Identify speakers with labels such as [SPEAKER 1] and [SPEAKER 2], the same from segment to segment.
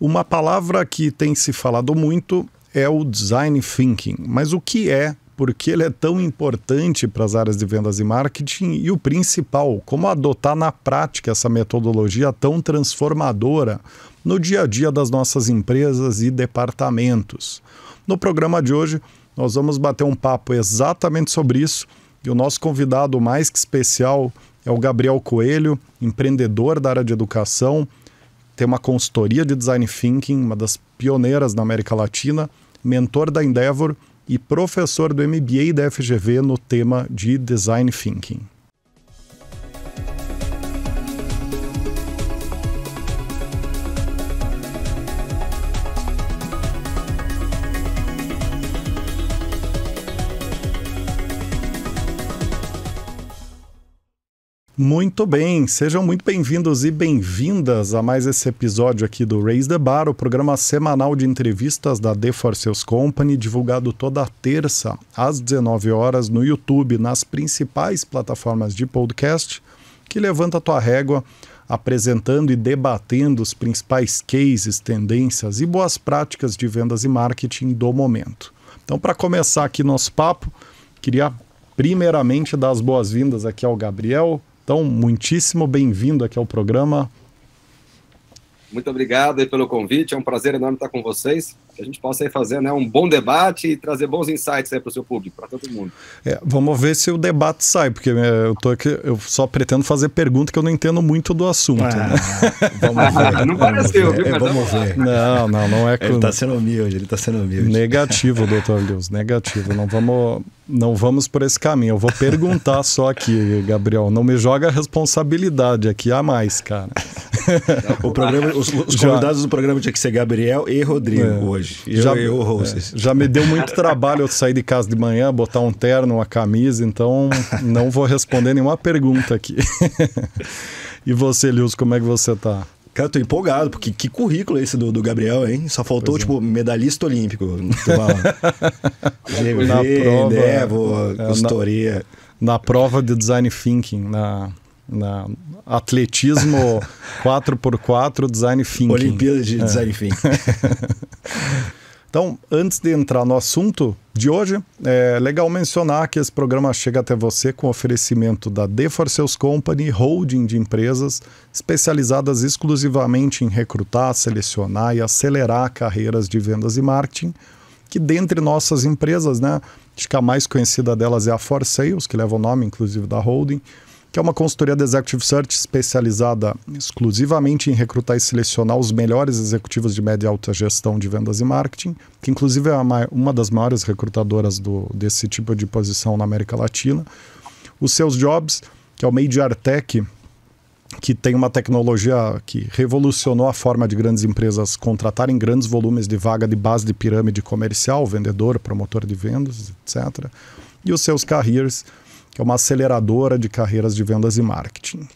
[SPEAKER 1] Uma palavra que tem se falado muito é o design thinking. Mas o que é? Por que ele é tão importante para as áreas de vendas e marketing? E o principal, como adotar na prática essa metodologia tão transformadora no dia a dia das nossas empresas e departamentos? No programa de hoje, nós vamos bater um papo exatamente sobre isso. E o nosso convidado mais que especial é o Gabriel Coelho, empreendedor da área de educação, tem uma consultoria de design thinking, uma das pioneiras na América Latina, mentor da Endeavor e professor do MBA da FGV no tema de design thinking. Muito bem, sejam muito bem-vindos e bem-vindas a mais esse episódio aqui do Raise the Bar, o programa semanal de entrevistas da The For Sales Company, divulgado toda terça às 19 horas no YouTube, nas principais plataformas de podcast, que levanta a tua régua apresentando e debatendo os principais cases, tendências e boas práticas de vendas e marketing do momento. Então, para começar aqui nosso papo, queria primeiramente dar as boas-vindas aqui ao Gabriel, então, muitíssimo bem-vindo aqui ao programa.
[SPEAKER 2] Muito obrigado pelo convite, é um prazer enorme estar com vocês. Que a gente possa fazer né, um bom debate e trazer bons insights para o seu público, para todo mundo.
[SPEAKER 1] É, vamos ver se o debate sai, porque é, eu tô aqui, eu só pretendo fazer pergunta que eu não entendo muito do assunto. Ah, né?
[SPEAKER 2] Vamos ver. Não pareceu, viu? É, vamos
[SPEAKER 1] ver. Não, não, não é. Ele está sendo humilde, ele está sendo humilde. Negativo, doutor Lewis, negativo. Não vamos, não vamos por esse caminho. Eu vou perguntar só aqui, Gabriel. Não me joga a responsabilidade aqui a mais, cara. o programa, os, os convidados do programa tinha que ser Gabriel e Rodrigo é. hoje. Eu, já, eu, Roses. É. Já me deu muito trabalho eu sair de casa de manhã, botar um terno, uma camisa, então não vou responder nenhuma pergunta aqui. e você, Lilson, como é que você tá? Cara, eu tô empolgado, porque que currículo é
[SPEAKER 3] esse do, do Gabriel, hein? Só faltou, é. tipo, medalhista olímpico. GV,
[SPEAKER 1] na né? prova, Devo, é, consultoria. Na, na, prova de design thinking, na, na atletismo 4x4, design thinking. Olimpíada de é. design thinking. então, antes de entrar no assunto de hoje, é legal mencionar que esse programa chega até você com oferecimento da For Sales Company, holding de empresas especializadas exclusivamente em recrutar, selecionar e acelerar carreiras de vendas e marketing, que dentre nossas empresas, né, acho que a mais conhecida delas é a For Sales, que leva o nome inclusive da holding, que é uma consultoria de executive search especializada exclusivamente em recrutar e selecionar os melhores executivos de média e alta gestão de vendas e marketing, que inclusive é uma das maiores recrutadoras do, desse tipo de posição na América Latina. Os seus jobs, que é o Major Tech, que tem uma tecnologia que revolucionou a forma de grandes empresas contratarem grandes volumes de vaga de base de pirâmide comercial, vendedor, promotor de vendas, etc. E os seus careers, que é uma aceleradora de carreiras de vendas e marketing.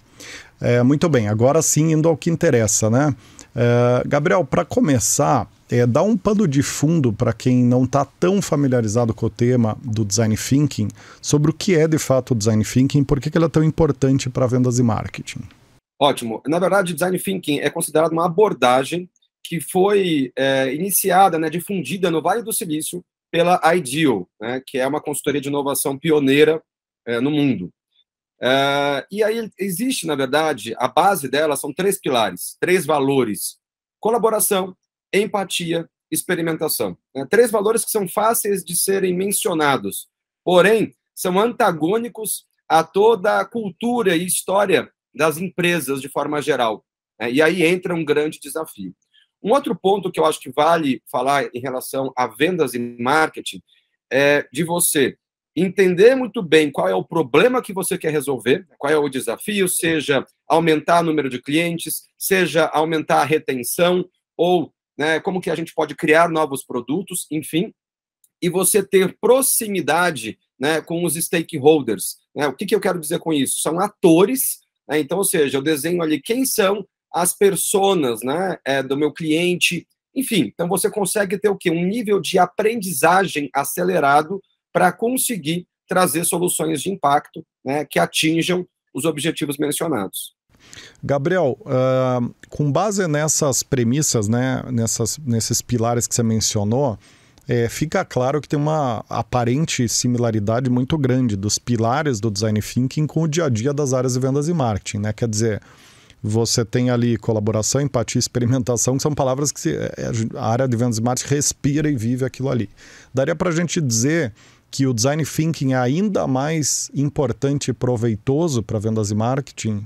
[SPEAKER 1] É, muito bem, agora sim, indo ao que interessa, né? É, Gabriel, para começar, é, dá um pano de fundo para quem não está tão familiarizado com o tema do design thinking, sobre o que é de fato o design thinking, por que, que ele é tão importante para vendas e marketing.
[SPEAKER 2] Ótimo. Na verdade, design thinking é considerado uma abordagem que foi é, iniciada, né, difundida no Vale do Silício pela IDEO, né, que é uma consultoria de inovação pioneira é, no mundo. É, e aí existe, na verdade, a base dela são três pilares, três valores: colaboração, empatia, experimentação. Né? Três valores que são fáceis de serem mencionados, porém são antagônicos a toda a cultura e história das empresas de forma geral. Né? E aí entra um grande desafio. Um outro ponto que eu acho que vale falar em relação a vendas e marketing é de você entender muito bem qual é o problema que você quer resolver, qual é o desafio, seja aumentar o número de clientes, seja aumentar a retenção, ou né, como que a gente pode criar novos produtos, enfim, e você ter proximidade né, com os stakeholders. Né? O que, que eu quero dizer com isso? São atores, né? então, ou seja, eu desenho ali quem são as pessoas né, é, do meu cliente, enfim, então você consegue ter o quê? Um nível de aprendizagem acelerado para conseguir trazer soluções de impacto né, que atinjam os objetivos mencionados.
[SPEAKER 1] Gabriel, uh, com base nessas premissas, né, nessas, nesses pilares que você mencionou, é, fica claro que tem uma aparente similaridade muito grande dos pilares do design thinking com o dia a dia das áreas de vendas e marketing, né? Quer dizer, você tem ali colaboração, empatia, experimentação, que são palavras que é, é, a área de vendas e marketing respira e vive aquilo ali. Daria para a gente dizer que o design thinking é ainda mais importante e proveitoso para vendas e marketing?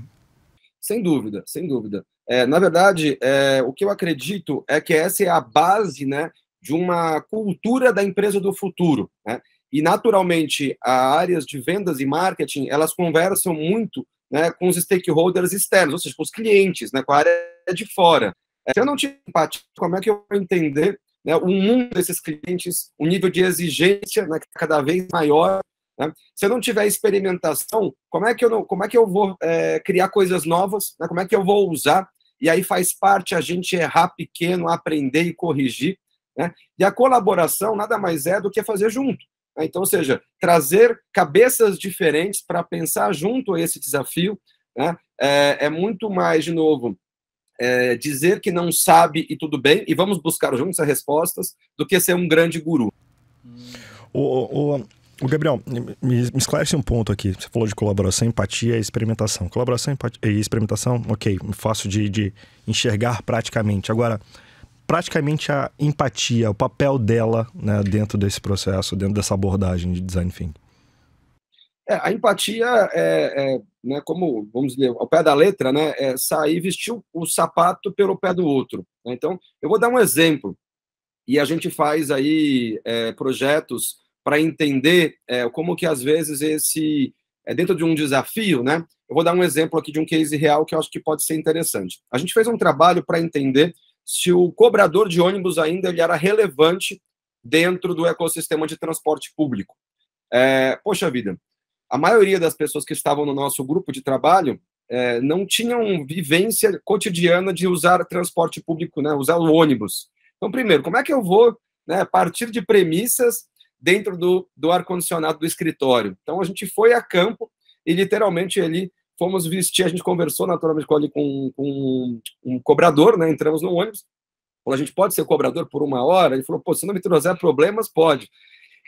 [SPEAKER 2] Sem dúvida, sem dúvida. É, na verdade, é, o que eu acredito é que essa é a base né, de uma cultura da empresa do futuro. Né? E, naturalmente, as áreas de vendas e marketing, elas conversam muito né, com os stakeholders externos, ou seja, com os clientes, né, com a área de fora. É, se eu não tiver empatia, como é que eu vou entender né, o mundo desses clientes, o nível de exigência né, tá cada vez maior. Né? Se eu não tiver experimentação, como é que eu, não, como é que eu vou é, criar coisas novas? Né? Como é que eu vou usar? E aí faz parte a gente errar pequeno, aprender e corrigir. Né? E a colaboração nada mais é do que fazer junto. Né? Então, ou seja, trazer cabeças diferentes para pensar junto a esse desafio né? é, é muito mais, de novo, é, dizer que não sabe e tudo bem, e vamos buscar juntos as respostas, do que ser um grande guru.
[SPEAKER 3] O, o, o Gabriel, me, me, esclarece um ponto aqui. Você falou de colaboração, empatia e experimentação. Colaboração empatia, e experimentação, ok, fácil de, de enxergar praticamente. Agora, praticamente a empatia, o papel dela né, dentro desse processo, dentro dessa abordagem de design thinking.
[SPEAKER 2] É, a empatia é, é, né, como vamos dizer, ao pé da letra, né, é sair vestir o sapato pelo pé do outro. Né. Então, eu vou dar um exemplo. E a gente faz aí é, projetos para entender é, como que às vezes esse é dentro de um desafio, né? Eu vou dar um exemplo aqui de um case real que eu acho que pode ser interessante. A gente fez um trabalho para entender se o cobrador de ônibus ainda ele era relevante dentro do ecossistema de transporte público. É, poxa vida, a maioria das pessoas que estavam no nosso grupo de trabalho é, não tinham vivência cotidiana de usar transporte público, né, usar o ônibus. Então, primeiro, como é que eu vou né, partir de premissas dentro do, do ar-condicionado do escritório? Então, a gente foi a campo e, literalmente, ali fomos vestir, a gente conversou naturalmente com, com, com um cobrador, né, entramos no ônibus, falou, a gente pode ser cobrador por uma hora? Ele falou, pô, se não me trouxer problemas, pode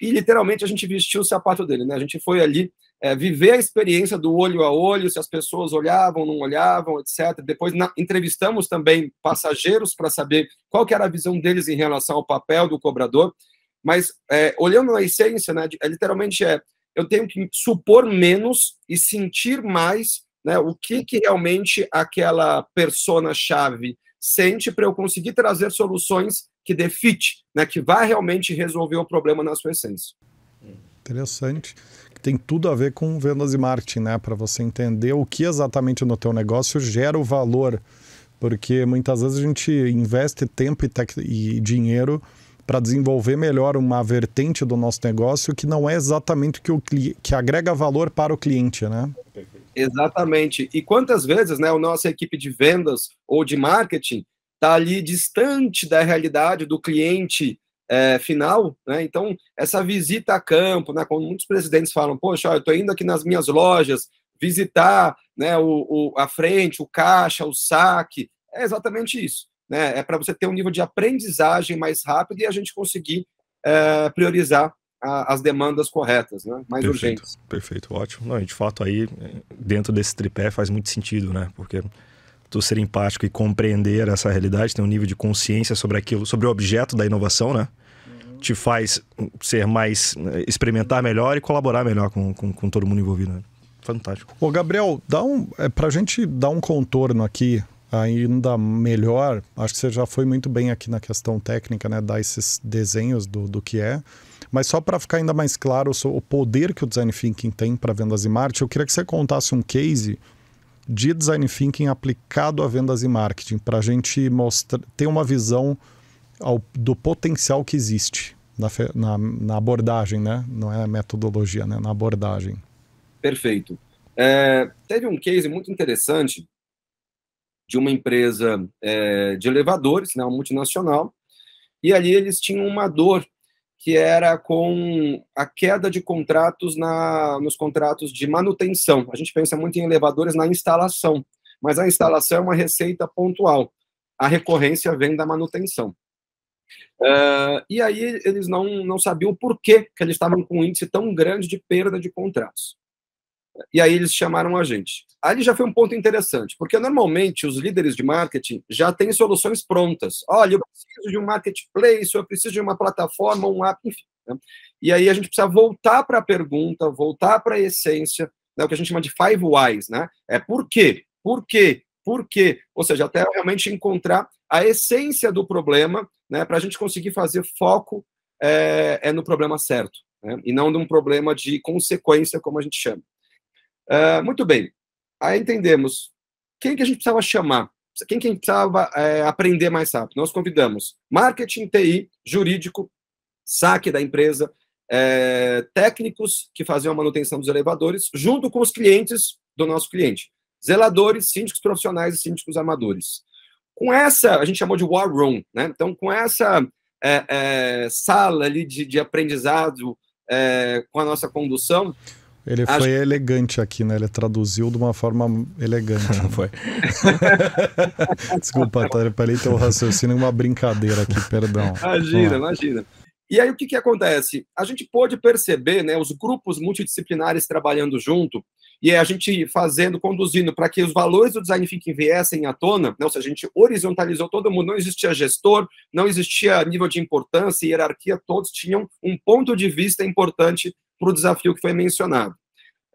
[SPEAKER 2] e literalmente a gente vestiu o sapato dele, né? A gente foi ali é, viver a experiência do olho a olho, se as pessoas olhavam, não olhavam, etc. Depois na, entrevistamos também passageiros para saber qual era a visão deles em relação ao papel do cobrador. Mas é, olhando na essência, né, é, literalmente é, eu tenho que supor menos e sentir mais né, o que, que realmente aquela persona-chave sente para eu conseguir trazer soluções que dê fit, né, que vá realmente resolver o problema na sua essência.
[SPEAKER 1] Interessante. Tem tudo a ver com vendas e marketing, né? Para você entender o que exatamente no teu negócio gera o valor. Porque muitas vezes a gente investe tempo e, e dinheiro para desenvolver melhor uma vertente do nosso negócio que não é exatamente que o que agrega valor para o cliente, né?
[SPEAKER 2] Exatamente. E quantas vezes, né, a nossa equipe de vendas ou de marketing está ali distante da realidade do cliente é, final, né? Então, essa visita a campo, né? Quando muitos presidentes falam, poxa, eu estou indo aqui nas minhas lojas visitar né, o, o, a frente, o caixa, o saque, é exatamente isso. Né? É para você ter um nível de aprendizagem mais rápido e a gente conseguir é, priorizar as demandas corretas, né? mais perfeito, urgentes.
[SPEAKER 3] Perfeito, ótimo. Não, de fato, aí, eh, dentro desse tripé faz muito sentido, né? Porque tu ser empático e compreender essa realidade, ter um nível de consciência sobre aquilo, sobre o objeto da inovação, né? Uhum. Te faz hum, ser mais. Eh, experimentar melhor e colaborar melhor com, com, com todo mundo envolvido. Né? Fantástico.
[SPEAKER 1] Ô, Gabriel, dá um, é, pra gente dar um contorno aqui ainda melhor, acho que você já foi muito bem aqui na questão técnica, né? Dar esses desenhos do, do que é. Mas só para ficar ainda mais claro o poder que o design thinking tem para vendas e marketing, eu queria que você contasse um case de design thinking aplicado a vendas e marketing, para a gente mostrar, ter uma visão ao, do potencial que existe na, na, na, abordagem, né? Não é metodologia, né? Na abordagem.
[SPEAKER 2] Perfeito. É, teve um case muito interessante de uma empresa é, de elevadores, né, uma multinacional, e ali eles tinham uma dor que era com a queda de contratos na, nos contratos de manutenção. A gente pensa muito em elevadores na instalação, mas a instalação é uma receita pontual. A recorrência vem da manutenção. Uh, e aí eles não, não sabiam por que, que eles estavam com um índice tão grande de perda de contratos. E aí eles chamaram a gente. Ali já foi um ponto interessante, porque normalmente os líderes de marketing já têm soluções prontas. Olha, eu preciso de um marketplace, eu preciso de uma plataforma, um app, enfim. Né? E aí a gente precisa voltar para a pergunta, voltar para a essência, né? o que a gente chama de five whys, né? É por quê? Por quê? Por quê? Ou seja, até realmente encontrar a essência do problema, né? Para a gente conseguir fazer foco é, é no problema certo, né? e não de um problema de consequência, como a gente chama. Uh, muito bem, aí entendemos quem que a gente precisava chamar, quem que a gente precisava é, aprender mais rápido. Nós convidamos marketing, TI, jurídico, saque da empresa, é, técnicos que faziam a manutenção dos elevadores, junto com os clientes do nosso cliente, zeladores, síndicos profissionais e síndicos amadores. Com essa, a gente chamou de war room, né? Então, com essa é, sala ali de, de aprendizado com a nossa condução, ele Acho... foi
[SPEAKER 1] elegante aqui, né? Ele traduziu de uma forma elegante. Não foi. Desculpa, parei teu raciocínio, uma brincadeira aqui, perdão. Imagina,
[SPEAKER 2] imagina. E aí o que, que acontece? A gente pôde perceber, né, os grupos multidisciplinares trabalhando junto, e é a gente fazendo, conduzindo para que os valores do design thinking viessem à tona, né? ou seja, a gente horizontalizou todo mundo, não existia gestor, não existia nível de importância, e hierarquia, todos tinham um ponto de vista importante para o desafio que foi mencionado.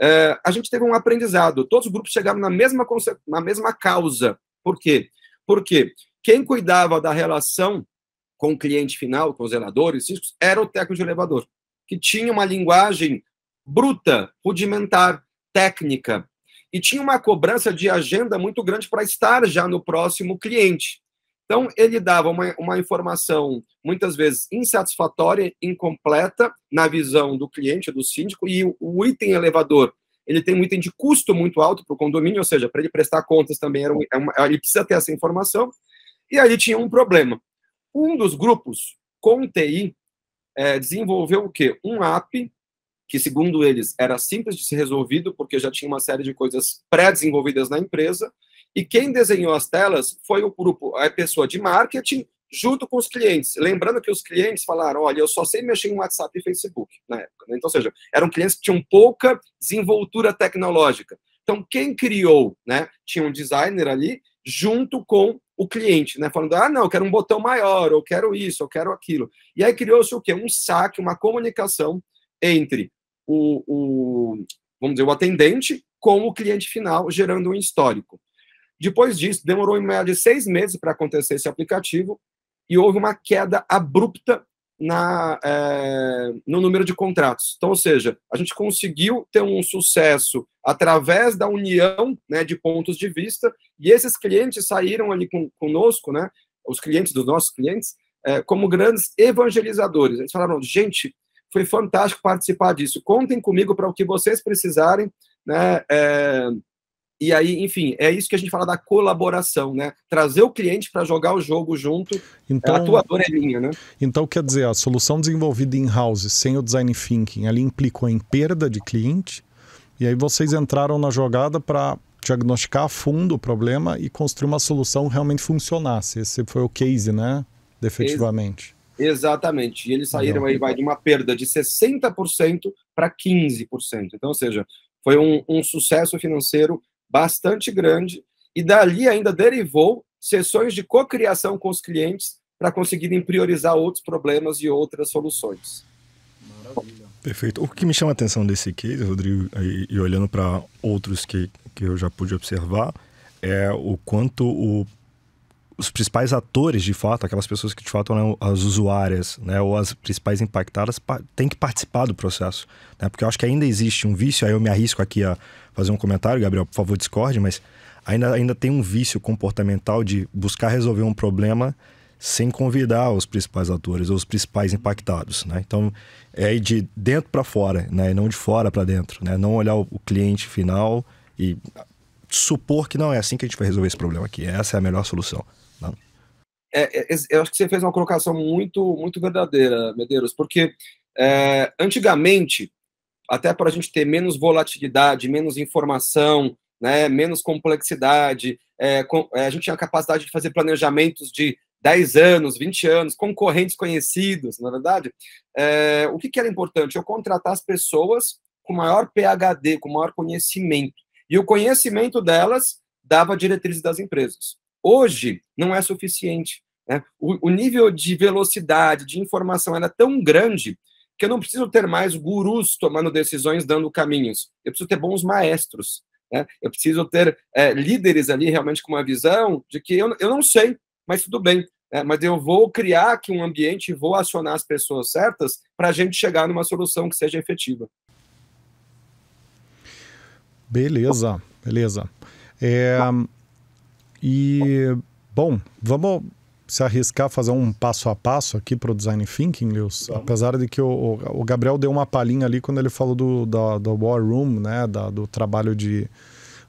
[SPEAKER 2] É, a gente teve um aprendizado, todos os grupos chegaram na mesma, na mesma causa. Por quê? Porque quem cuidava da relação com o cliente final, com os zeladores, era o técnico de elevador, que tinha uma linguagem bruta, rudimentar, técnica, e tinha uma cobrança de agenda muito grande para estar já no próximo cliente. Então, ele dava uma, uma informação, muitas vezes, insatisfatória, incompleta, na visão do cliente, do síndico, e o, o item elevador, ele tem um item de custo muito alto para o condomínio, ou seja, para ele prestar contas também, era um, é uma, ele precisa ter essa informação, e aí tinha um problema. Um dos grupos, com TI, é, desenvolveu o quê? Um app, que segundo eles era simples de ser resolvido, porque já tinha uma série de coisas pré-desenvolvidas na empresa, e quem desenhou as telas foi o grupo, a pessoa de marketing, junto com os clientes. Lembrando que os clientes falaram: olha, eu só sei mexer em WhatsApp e Facebook na época. Né? Então, ou seja, eram clientes que tinham pouca desenvoltura tecnológica. Então, quem criou, né? Tinha um designer ali junto com o cliente, né? Falando, ah, não, eu quero um botão maior, eu quero isso, eu quero aquilo. E aí criou-se o quê? Um saque, uma comunicação entre o, o, vamos dizer, o atendente com o cliente final, gerando um histórico. Depois disso, demorou em média de seis meses para acontecer esse aplicativo e houve uma queda abrupta na, é, no número de contratos. Então, ou seja, a gente conseguiu ter um sucesso através da união né, de pontos de vista e esses clientes saíram ali com, conosco, né, os clientes dos nossos clientes, é, como grandes evangelizadores. Eles falaram, gente, foi fantástico participar disso. Contem comigo para o que vocês precisarem, né? É, e aí, enfim, é isso que a gente fala da colaboração, né? Trazer o cliente para jogar o jogo junto, é então, a tua orelhinha, né?
[SPEAKER 1] Então, quer dizer, a solução desenvolvida in-house, sem o design thinking, ali implicou em perda de cliente, e aí vocês entraram na jogada para diagnosticar a fundo o problema e construir uma solução que realmente funcionasse. Esse foi o case, né? De efetivamente.
[SPEAKER 2] Exatamente. E eles saíram Não. aí vai de uma perda de 60% para 15%. Então, ou seja, foi um, um sucesso financeiro bastante grande, e dali ainda derivou sessões de cocriação com os clientes para conseguirem priorizar outros problemas e outras soluções.
[SPEAKER 3] Maravilha. Perfeito. O que me chama a atenção desse case, Rodrigo, e, e olhando para outros que, que eu já pude observar, é o quanto o os principais atores, de fato, aquelas pessoas que de fato são é as usuárias, né, ou as principais impactadas, têm que participar do processo. Né? Porque eu acho que ainda existe um vício, aí eu me arrisco aqui a fazer um comentário, Gabriel, por favor, discorde, mas ainda, ainda tem um vício comportamental de buscar resolver um problema sem convidar os principais atores ou os principais impactados, né? Então é de dentro para fora, né? E não de fora para dentro, né? Não olhar o cliente final e supor que não é assim que a gente vai resolver esse problema aqui. Essa é a melhor solução. Não?
[SPEAKER 2] É, é, eu acho que você fez uma colocação muito, muito verdadeira, Medeiros, porque é, antigamente, até para a gente ter menos volatilidade, menos informação, né, menos complexidade, é, com, é, a gente tinha a capacidade de fazer planejamentos de 10 anos, 20 anos, concorrentes conhecidos, na é verdade, é, o que, que, era importante? Eu contratar as pessoas com maior PHD, com maior conhecimento. E o conhecimento delas dava diretrizes das empresas hoje não é suficiente. Né? O, o, nível de velocidade, de informação era tão grande que eu não preciso ter mais gurus tomando decisões, dando caminhos. Eu preciso ter bons maestros. Né? Eu preciso ter é, líderes ali realmente com uma visão de que eu, eu não sei, mas tudo bem. É, mas eu vou criar aqui um ambiente e vou acionar as pessoas certas para a gente chegar numa solução que seja efetiva.
[SPEAKER 1] Beleza, beleza. É, e, bom, vamos se arriscar fazer um passo a passo aqui para o design thinking, Lewis. Vamos. Apesar de que o, o, Gabriel deu uma palhinha ali quando ele falou do, da, War Room, né? Da, do trabalho de.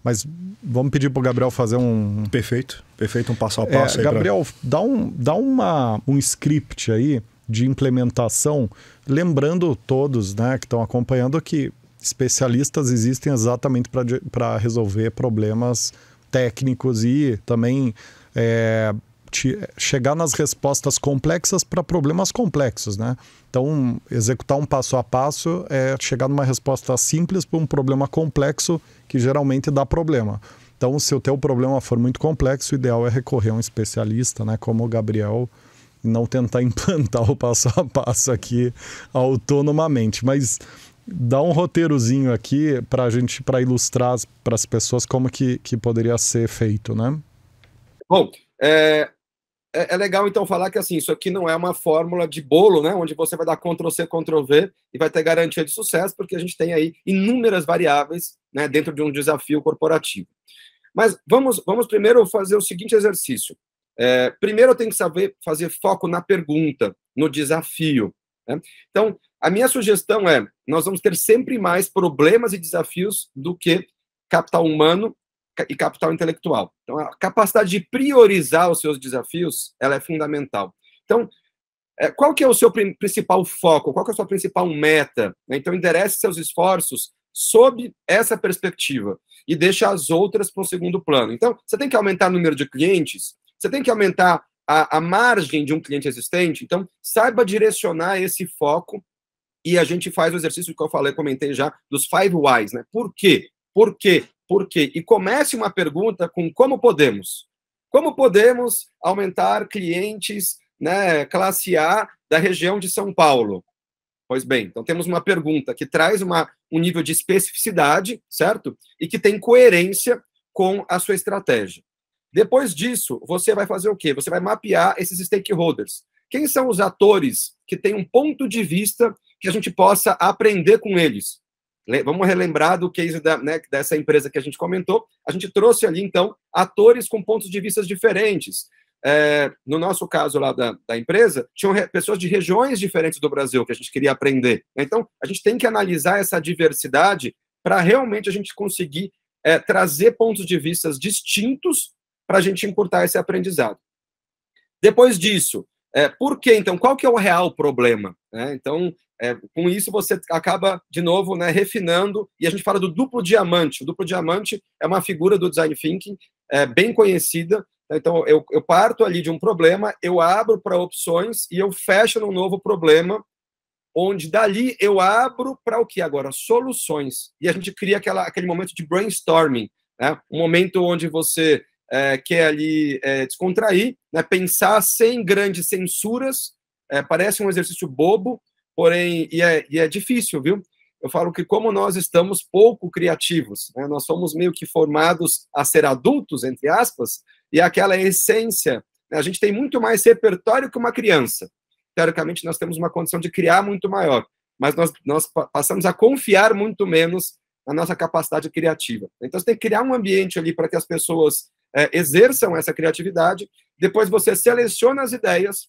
[SPEAKER 1] Mas vamos pedir para o Gabriel fazer um. Perfeito, perfeito, um passo a é, passo. É, Gabriel, pra... dá, um, dá uma, um script aí de implementação, lembrando todos né, que estão acompanhando que especialistas existem exatamente para resolver problemas técnicos e também é, te, chegar nas respostas complexas para problemas complexos, né? Então, executar um passo a passo é chegar numa resposta simples para um problema complexo que geralmente dá problema. Então, se o teu problema for muito complexo, o ideal é recorrer a um especialista, né? Como o Gabriel, e não tentar implantar o passo a passo aqui autonomamente. Mas dá um roteirozinho aqui para a gente para ilustrar para as pessoas como que, que poderia ser feito, né?
[SPEAKER 2] Bom, é, é, é, legal então falar que assim, isso aqui não é uma fórmula de bolo, né? Onde você vai dar Ctrl C, Ctrl V e vai ter garantia de sucesso, porque a gente tem aí inúmeras variáveis né, dentro de um desafio corporativo. Mas vamos, vamos primeiro fazer o seguinte exercício. É, primeiro eu tenho que saber fazer foco na pergunta, no desafio. Né? Então, a minha sugestão é: nós vamos ter sempre mais problemas e desafios do que capital humano e capital intelectual. Então, a capacidade de priorizar os seus desafios, ela é fundamental. Então, é, qual que é o seu principal foco? Qual que é a sua principal meta? Então, enderece seus esforços sob essa perspectiva e deixa as outras para o segundo plano. Então, você tem que aumentar o número de clientes, você tem que aumentar a, a margem de um cliente existente. Então, saiba direcionar esse foco e a gente faz o exercício que eu falei, comentei já, dos five whys, né? Por quê? Por quê? Por quê? E comece uma pergunta com como podemos. Como podemos aumentar clientes né, classe A da região de São Paulo? Pois bem, então temos uma pergunta que traz uma, um nível de especificidade, certo? E que tem coerência com a sua estratégia. Depois disso, você vai fazer o quê? Você vai mapear esses stakeholders. Quem são os atores que têm um ponto de vista que a gente possa aprender com eles. Vamos relembrar do case da, né, dessa empresa que a gente comentou. A gente trouxe ali, então, atores com pontos de vista diferentes. É, no nosso caso lá da, da empresa, tinham re, pessoas de regiões diferentes do Brasil que a gente queria aprender. Então, a gente tem que analisar essa diversidade para realmente a gente conseguir é, trazer pontos de vista distintos para a gente importar esse aprendizado. Depois disso, é, por que então? Qual que é o real problema? É, então, é, com isso, você acaba, de novo, né, refinando, e a gente fala do duplo diamante. O duplo diamante é uma figura do design thinking é, bem conhecida. Né, então, eu, eu parto ali de um problema, eu abro para opções e eu fecho num novo problema, onde dali eu abro para o que agora? Soluções. E a gente cria aquela, aquele momento de brainstorming, né? um momento onde você é, quer ali é, descontrair, né? pensar sem grandes censuras, é, parece um exercício bobo, Porém, e é, e é difícil, viu? Eu falo que como nós estamos pouco criativos, né? nós somos meio que formados a ser adultos, entre aspas, e é aquela essência, né? a gente tem muito mais repertório que uma criança. Teoricamente, nós temos uma condição de criar muito maior, mas nós, nós passamos a confiar muito menos na nossa capacidade criativa. Então, você tem que criar um ambiente ali para que as pessoas é, exerçam essa criatividade, depois você seleciona as ideias,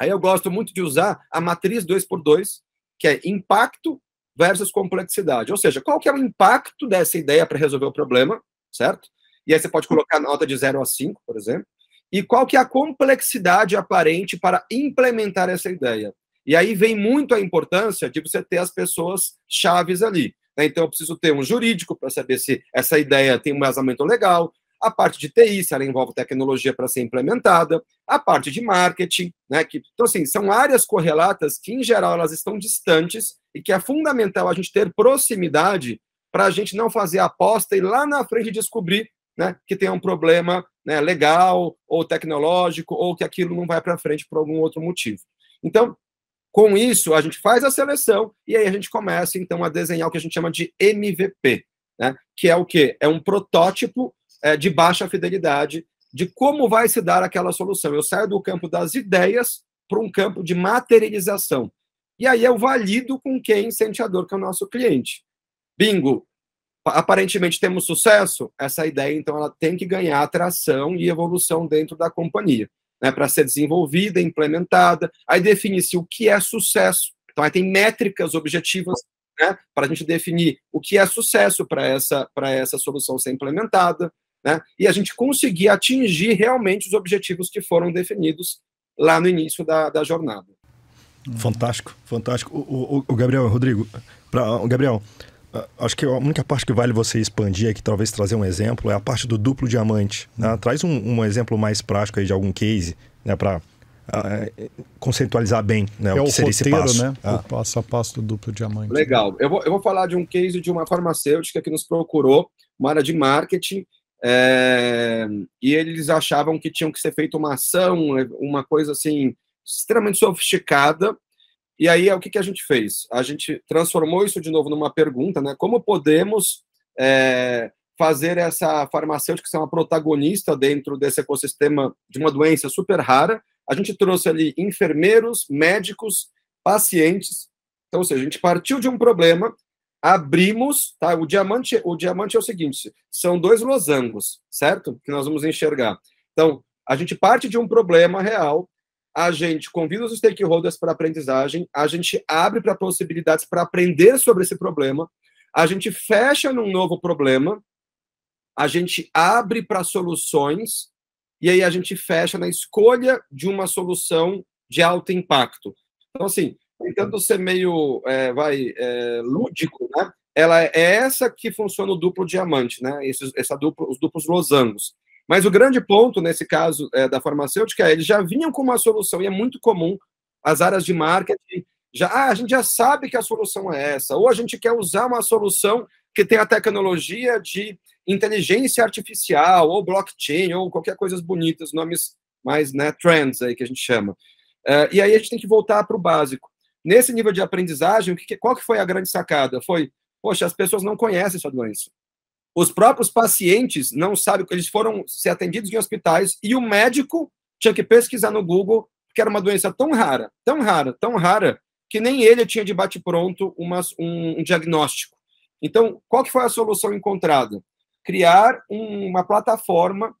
[SPEAKER 2] Aí eu gosto muito de usar a matriz 2 por 2 que é impacto versus complexidade. Ou seja, qual que é o impacto dessa ideia para resolver o problema, certo? E aí você pode colocar a nota de 0 a 5, por exemplo. E qual que é a complexidade aparente para implementar essa ideia? E aí vem muito a importância de você ter as pessoas chaves ali. Né? Então, eu preciso ter um jurídico para saber se essa ideia tem um vazamento legal, a parte de TI, se ela envolve tecnologia para ser implementada, a parte de marketing, né? Que, então, assim, são áreas correlatas que, em geral, elas estão distantes e que é fundamental a gente ter proximidade para a gente não fazer aposta e lá na frente descobrir né, que tem um problema né, legal ou tecnológico ou que aquilo não vai para frente por algum outro motivo. Então, com isso, a gente faz a seleção e aí a gente começa, então, a desenhar o que a gente chama de MVP, né, que é o quê? É um protótipo é, de baixa fidelidade de como vai se dar aquela solução. Eu saio do campo das ideias para um campo de materialização. E aí eu valido com quem dor, que é o nosso cliente. Bingo! Aparentemente temos sucesso, essa ideia então ela tem que ganhar atração e evolução dentro da companhia, né, para ser desenvolvida, implementada. Aí define-se o que é sucesso. Então aí tem métricas objetivas né, para a gente definir o que é sucesso para essa para essa solução ser implementada né? e a gente conseguir atingir realmente os objetivos que foram definidos lá no início da, da jornada.
[SPEAKER 3] Fantástico, fantástico. O, o, o Gabriel, Rodrigo, pra, o Gabriel, ah, acho que a única parte que vale você expandir aqui, talvez trazer um exemplo, é a parte do duplo diamante. Né? Traz um, um, exemplo mais prático aí de algum case, né, para uh, ah, é,
[SPEAKER 1] conceitualizar bem né, é o que seria roteiro, esse passo. Né? Ah. O passo a passo do duplo diamante.
[SPEAKER 2] Legal. Eu vou, eu vou falar de um case de uma farmacêutica que nos procurou, uma área de marketing, é, e eles achavam que tinham que ser feita uma ação, uma coisa assim, extremamente sofisticada. E aí, o que, que a gente fez? A gente transformou isso de novo numa pergunta, né? Como podemos é, fazer essa farmacêutica ser uma protagonista dentro desse ecossistema de uma doença super rara? A gente trouxe ali enfermeiros, médicos, pacientes. Então, ou seja, a gente partiu de um problema abrimos, tá? O diamante, o diamante é o seguinte, são dois losangos, certo? Que nós vamos enxergar. Então, a gente parte de um problema real, a gente convida os stakeholders para aprendizagem, a gente abre para possibilidades para aprender sobre esse problema, a gente fecha num novo problema, a gente abre para soluções e aí a gente fecha na escolha de uma solução de alto impacto. Então, assim, tentando ser meio, é, vai, é, lúdico, né? Ela é essa que funciona o duplo diamante, né? Esses, essa os duplos losangos. Mas o grande ponto, nesse caso é, da farmacêutica, é eles já vinham com uma solução, e é muito comum as áreas de marketing. Já, ah, a gente já sabe que a solução é essa, ou a gente quer usar uma solução que tem a tecnologia de inteligência artificial, ou blockchain, ou qualquer coisa bonitas, nomes mais né, trends aí que a gente chama. Uh, e aí a gente tem que voltar para o básico. Nesse nível de aprendizagem, que, qual que foi a grande sacada? Foi, poxa, as pessoas não conhecem essa doença. Os próprios pacientes não sabem, eles foram ser atendidos em hospitais e o médico tinha que pesquisar no Google, que era uma doença tão rara, tão rara, tão rara, que nem ele tinha de bate-pronto um, um diagnóstico. Então, qual que foi a solução encontrada? Criar um, uma plataforma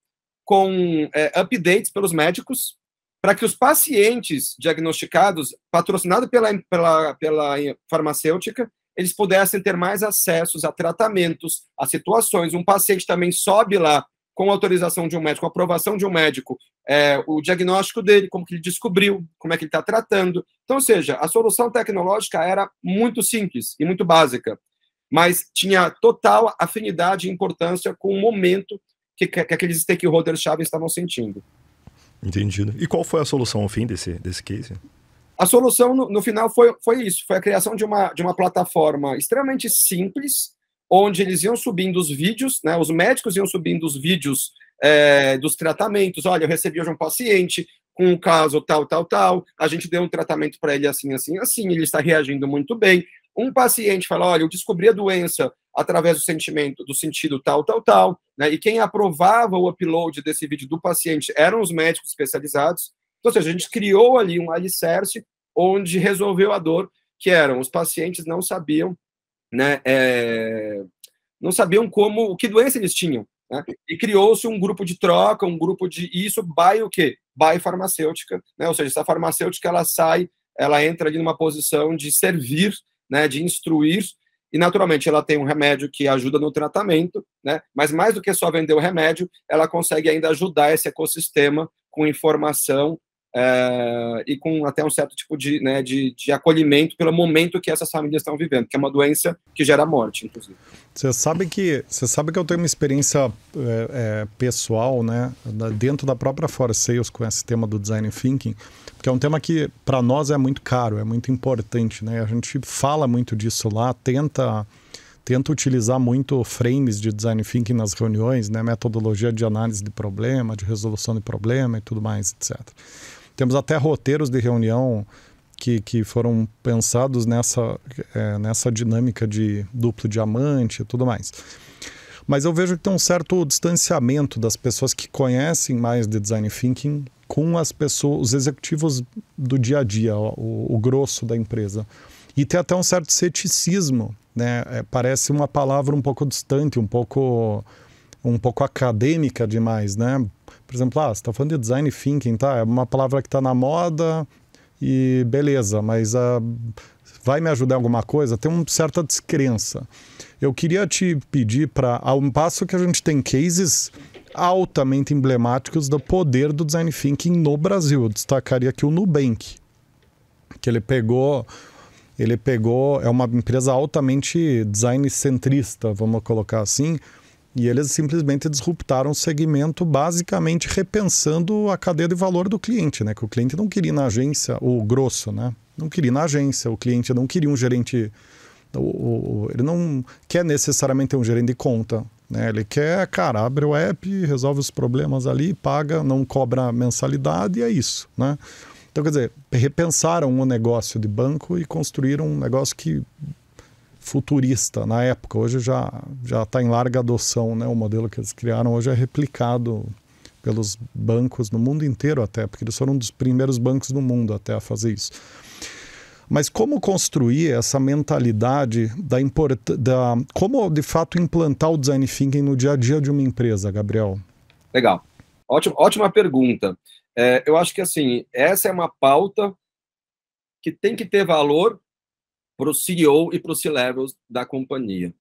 [SPEAKER 2] com é, updates pelos médicos, para que os pacientes diagnosticados, patrocinados pela, pela, pela farmacêutica, eles pudessem ter mais acessos a tratamentos, a situações. Um paciente também sobe lá com autorização de um médico, com aprovação de um médico, é, o diagnóstico dele, como que ele descobriu, como é que ele está tratando. Então, ou seja, a solução tecnológica era muito simples e muito básica, mas tinha total afinidade e importância com o momento que, que aqueles stakeholders-chave estavam sentindo. Entendido. Né? E qual foi a solução ao fim desse, desse case? A solução, no, no, final, foi, foi isso: foi a criação de uma, de uma plataforma extremamente simples, onde eles iam subindo os vídeos, né, os médicos iam subindo os vídeos é, dos tratamentos. Olha, eu recebi hoje um paciente com um caso tal, tal, tal. A gente deu um tratamento para ele assim, assim, assim. Ele está reagindo muito bem. Um paciente fala: Olha, eu descobri a doença através do sentimento, do sentido tal, tal, tal, né? E quem aprovava o upload desse vídeo do paciente eram os médicos especializados. Então, ou seja, a gente criou ali um alicerce onde resolveu a dor, que eram os pacientes não sabiam, né? É, não sabiam como, que doença eles tinham. Né? E criou-se um grupo de troca, um grupo de. E isso by o quê? By farmacêutica. Né? Ou seja, essa farmacêutica ela sai, ela entra ali numa posição de servir, né? de instruir e naturalmente ela tem um remédio que ajuda no tratamento, né? Mas mais do que só vender o remédio, ela consegue ainda ajudar esse ecossistema com informação é, e com até um certo tipo de, né, de, de, acolhimento pelo momento que essas famílias estão vivendo, que é uma doença que gera morte, inclusive.
[SPEAKER 1] Você sabe que você sabe que eu tenho uma experiência é, é, pessoal, né, dentro da própria For com esse tema do design thinking, porque é um tema que para nós é muito caro, é muito importante, né? A gente fala muito disso lá, tenta tenta utilizar muito frames de design thinking nas reuniões, né, metodologia de análise de problema, de resolução de problema e tudo mais, etc. Temos até roteiros de reunião que, que foram pensados nessa, é, nessa dinâmica de duplo diamante e tudo mais. Mas eu vejo que tem um certo distanciamento das pessoas que conhecem mais de design thinking com as pessoas, os executivos do dia a dia, o, o grosso da empresa. E tem até um certo ceticismo, né? É, parece uma palavra um pouco distante, um pouco um pouco acadêmica demais, né? Por exemplo, ah, você está falando de design thinking, tá? É uma palavra que está na moda e beleza, mas ah, vai me ajudar em alguma coisa? Tem uma certa descrença. Eu queria te pedir para, ao passo que a gente tem cases altamente emblemáticos do poder do design thinking no Brasil. Eu destacaria aqui o Nubank, que ele pegou ele pegou, é uma empresa altamente design centrista, vamos colocar assim, e eles simplesmente disruptaram o segmento, basicamente repensando a cadeia de valor do cliente, né? Que o cliente não queria ir na agência, o grosso, né? Não queria ir na agência, o cliente não queria um gerente. O, o, ele não quer necessariamente ter um gerente de conta. Né? Ele quer, cara, abre o app, resolve os problemas ali, paga, não cobra mensalidade e é isso. Né? Então, quer dizer, repensaram o negócio de banco e construíram um negócio que futurista na época. Hoje já já está em larga adoção, né? O modelo que eles criaram hoje é replicado pelos bancos no mundo inteiro até, porque eles foram um dos primeiros bancos do mundo até a fazer isso. Mas como construir essa mentalidade da, import... da como de fato implantar o design thinking no dia a dia de uma empresa, Gabriel?
[SPEAKER 2] Legal. Ótima, ótima pergunta. É, eu acho que assim, essa é uma pauta que tem que ter valor para o CEO e para o c level da companhia.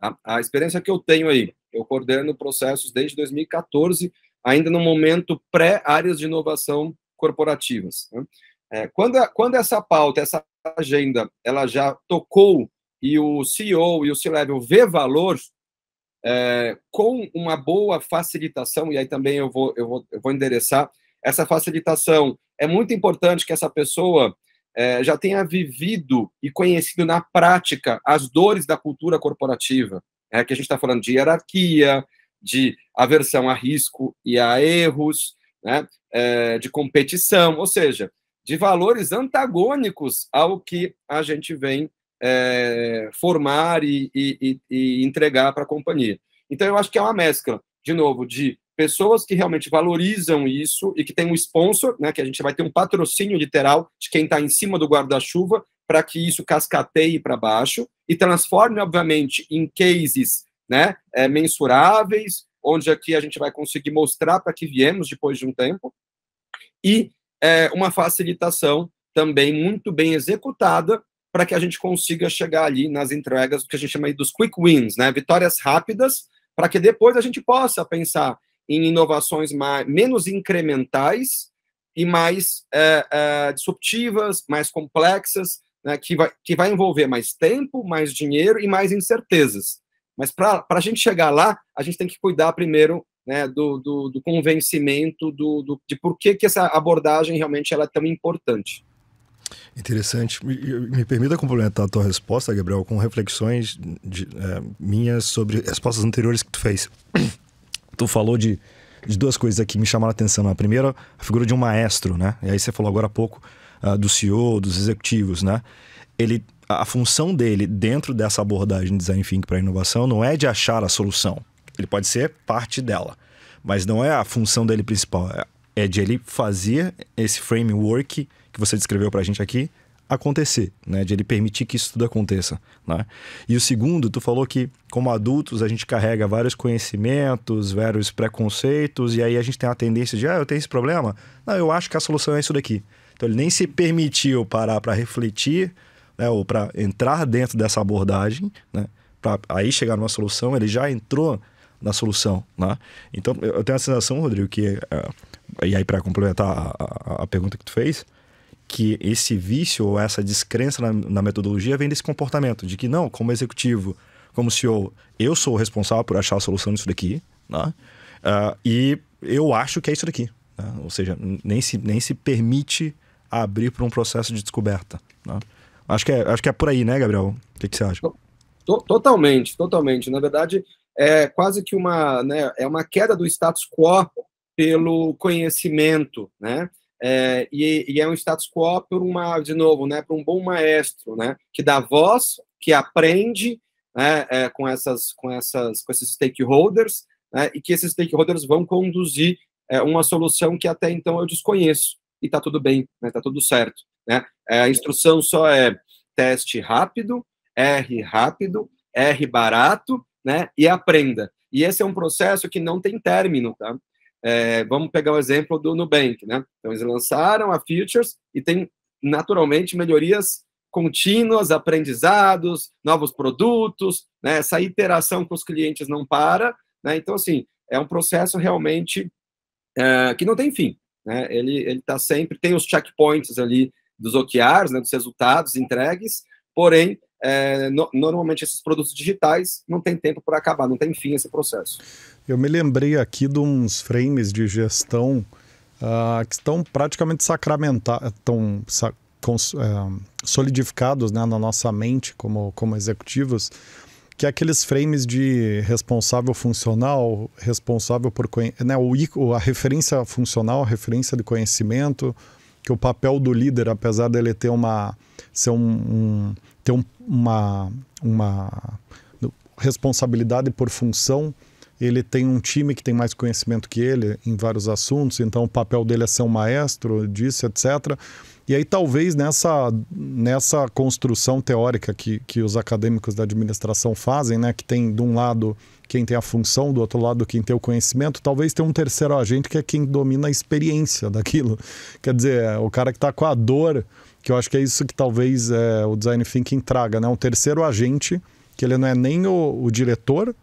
[SPEAKER 2] A, a, experiência que eu tenho aí, eu coordeno processos desde 2014, ainda no momento pré-áreas de inovação corporativas. Né? É, quando, a, quando essa pauta, essa agenda, ela já tocou e o CEO e o C-Level vê valor, é, com uma boa facilitação, e aí também eu vou, eu, vou, eu vou endereçar, essa facilitação é muito importante que essa pessoa é, já tenha vivido e conhecido na prática as dores da cultura corporativa, é, que a gente está falando de hierarquia, de aversão a risco e a erros, né, é, de competição, ou seja, de valores antagônicos ao que a gente vem é, formar e, e, e entregar para a companhia. Então, eu acho que é uma mescla, de novo, de pessoas que realmente valorizam isso e que tem um sponsor, né, que a gente vai ter um patrocínio literal de quem está em cima do guarda-chuva para que isso cascateie para baixo e transforme, obviamente, em cases né, é, mensuráveis, onde aqui a gente vai conseguir mostrar para que viemos depois de um tempo, e é, uma facilitação também muito bem executada para que a gente consiga chegar ali nas entregas, que a gente chama aí dos quick wins, né, vitórias rápidas, para que depois a gente possa pensar em inovações mais, menos incrementais e mais é, é, disruptivas, mais complexas, né, que, vai, que vai envolver mais tempo, mais dinheiro e mais incertezas. Mas para a gente chegar lá, a gente tem que cuidar primeiro né, do, do, do, convencimento do, do, de por que, que essa abordagem realmente ela é tão importante.
[SPEAKER 3] Interessante. Me, me permita complementar a tua resposta, Gabriel, com reflexões de, é, minhas sobre respostas anteriores que tu fez. Tu falou de, de duas coisas aqui que me chamaram a atenção. Né? A primeira, a figura de um maestro, né? E aí você falou agora há pouco uh, do CEO, dos executivos, né? Ele, a função dele dentro dessa abordagem de design thinking para inovação não é de achar a solução. Ele pode ser parte dela, mas não é a função dele principal. É, é de ele fazer esse framework que você descreveu para a gente aqui acontecer, né? De ele permitir que isso tudo aconteça, né? E o segundo, tu falou que como adultos a gente carrega vários conhecimentos, vários preconceitos e aí a gente tem a tendência de, ah, eu tenho esse problema, não, eu acho que a solução é isso daqui. Então ele nem se permitiu parar para refletir, né, ou para entrar dentro dessa abordagem, né? Para aí chegar numa solução, ele já entrou na solução, né? Então eu tenho a sensação, Rodrigo, que uh, e aí para complementar a, a, a pergunta que tu fez, que esse vício ou essa descrença na, na, metodologia vem desse comportamento de que não, como executivo, como CEO, eu sou o responsável por achar a solução disso daqui, né? uh, e eu acho que é isso daqui. Né? Ou seja, nem se, nem se permite abrir para um processo de descoberta. Né? Acho, que é, acho que é por aí, né, Gabriel? O que, que você acha?
[SPEAKER 2] Totalmente, totalmente. Na verdade, é quase que uma, né, é uma queda do status quo pelo conhecimento, né? É, e, e, é um status quo por uma, de novo, né, para um bom maestro, né, que dá voz, que aprende né, é, com, essas, com, essas, com esses stakeholders, né, e que esses stakeholders vão conduzir é, uma solução que até então eu desconheço, e está tudo bem, está né, tudo certo. Né? É, a instrução só é teste rápido, R rápido, R barato, né, e aprenda. E esse é um processo que não tem término, tá? É, vamos pegar o exemplo do Nubank, né? Então, eles lançaram a Futures e tem, naturalmente, melhorias contínuas, aprendizados, novos produtos, né? essa interação com os clientes não para, né? Então, assim, é um processo realmente é, que não tem fim, né? Ele está sempre, tem os checkpoints ali dos OKRs, né? dos resultados entregues, porém, é, no, normalmente esses produtos digitais não tem tempo para acabar, não tem fim esse processo.
[SPEAKER 1] Eu me lembrei aqui de uns frames de gestão uh, que estão praticamente sacramentados, estão é, solidificados né, na nossa mente como, como executivos, que é aqueles frames de responsável funcional, responsável por né, o, a referência funcional, a referência de conhecimento, que o papel do líder, apesar dele ter uma ser um, um ter um, uma, uma responsabilidade por função. Ele tem um time que tem mais conhecimento que ele em vários assuntos, então o papel dele é ser um maestro disso, etc. E aí, talvez nessa, nessa construção teórica que, que os acadêmicos da administração fazem, né, que tem de um lado quem tem a função, do outro lado quem tem o conhecimento, talvez tenha um terceiro agente que é quem domina a experiência daquilo. Quer dizer, é, o cara que está com a dor, que eu acho que é isso que talvez é, o design thinking traga, né? um terceiro agente que ele não é nem o, o diretor,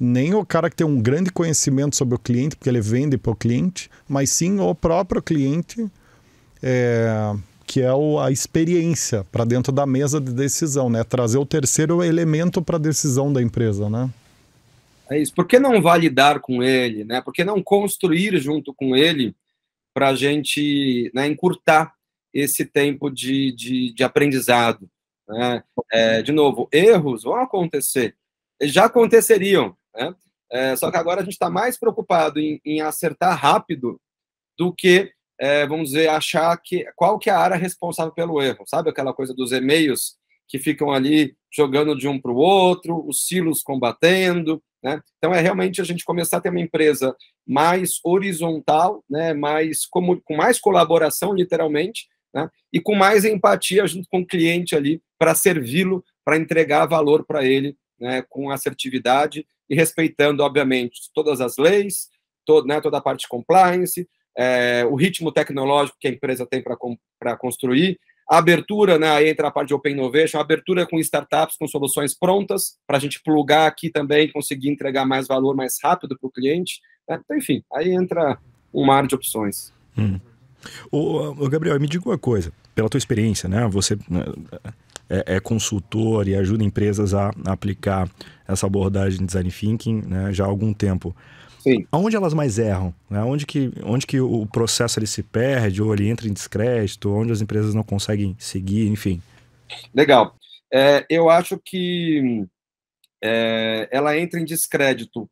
[SPEAKER 1] nem o cara que tem um grande conhecimento sobre o cliente, porque ele vende para o cliente, mas sim o próprio cliente é, que é o, a experiência para dentro da mesa de decisão, né? Trazer o terceiro elemento para a decisão da empresa, né?
[SPEAKER 2] É isso. Por que não validar com ele, né? Por que não construir junto com ele para a gente né, encurtar esse tempo de, de, de aprendizado? Né? É, de novo, erros vão acontecer. Já aconteceriam, né? É, só que agora a gente está mais preocupado em, em acertar rápido do que é, vamos dizer, achar que qual que é a área responsável pelo erro, sabe aquela coisa dos e-mails que ficam ali jogando de um para o outro, os silos combatendo, né? Então é realmente a gente começar a ter uma empresa mais horizontal, né? Mais com mais colaboração, literalmente, né? E com mais empatia junto com o cliente ali para servi-lo, para entregar valor para ele, né? Com assertividade e respeitando, obviamente, todas as leis, todo, né? Toda a parte de compliance, é, o ritmo tecnológico que a empresa tem para construir, a abertura, né, aí entra a parte de Open Innovation, a abertura com startups, com soluções prontas, para a gente plugar aqui também, conseguir entregar mais valor mais rápido para o cliente. Né? Então, enfim, aí entra um mar de opções.
[SPEAKER 3] Hum. Ô, Gabriel, me diga uma coisa, pela tua experiência, né? Você né, é, é consultor e ajuda empresas a aplicar essa abordagem de design thinking né, já há algum tempo. Aonde elas mais erram? Né? Onde, que, onde que o processo ele se perde, ou ele entra em descrédito, onde as empresas não conseguem seguir, enfim.
[SPEAKER 2] Legal. É, eu acho que é, ela entra em descrédito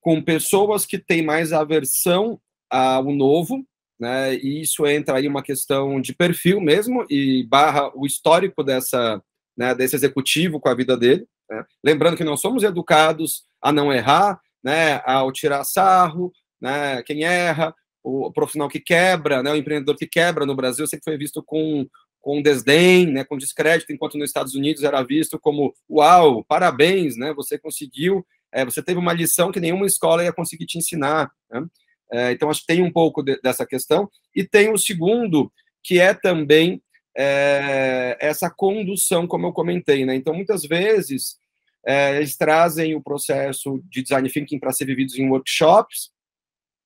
[SPEAKER 2] com pessoas que têm mais aversão ao novo, né? E isso entra aí uma questão de perfil mesmo e barra o histórico dessa, né, desse executivo com a vida dele. Né? Lembrando que nós somos educados a não errar, né, ao tirar sarro, né, quem erra, o profissional que quebra, né, o empreendedor que quebra no Brasil sempre foi visto com, com desdém, né, com descrédito, enquanto nos Estados Unidos era visto como, uau, parabéns, né, você conseguiu, é, você teve uma lição que nenhuma escola ia conseguir te ensinar. Né? É, então, acho que tem um pouco de, dessa questão. E tem o segundo, que é também é, essa condução, como eu comentei. Né? Então, muitas vezes, é, eles trazem o processo de design thinking para ser vividos em workshops,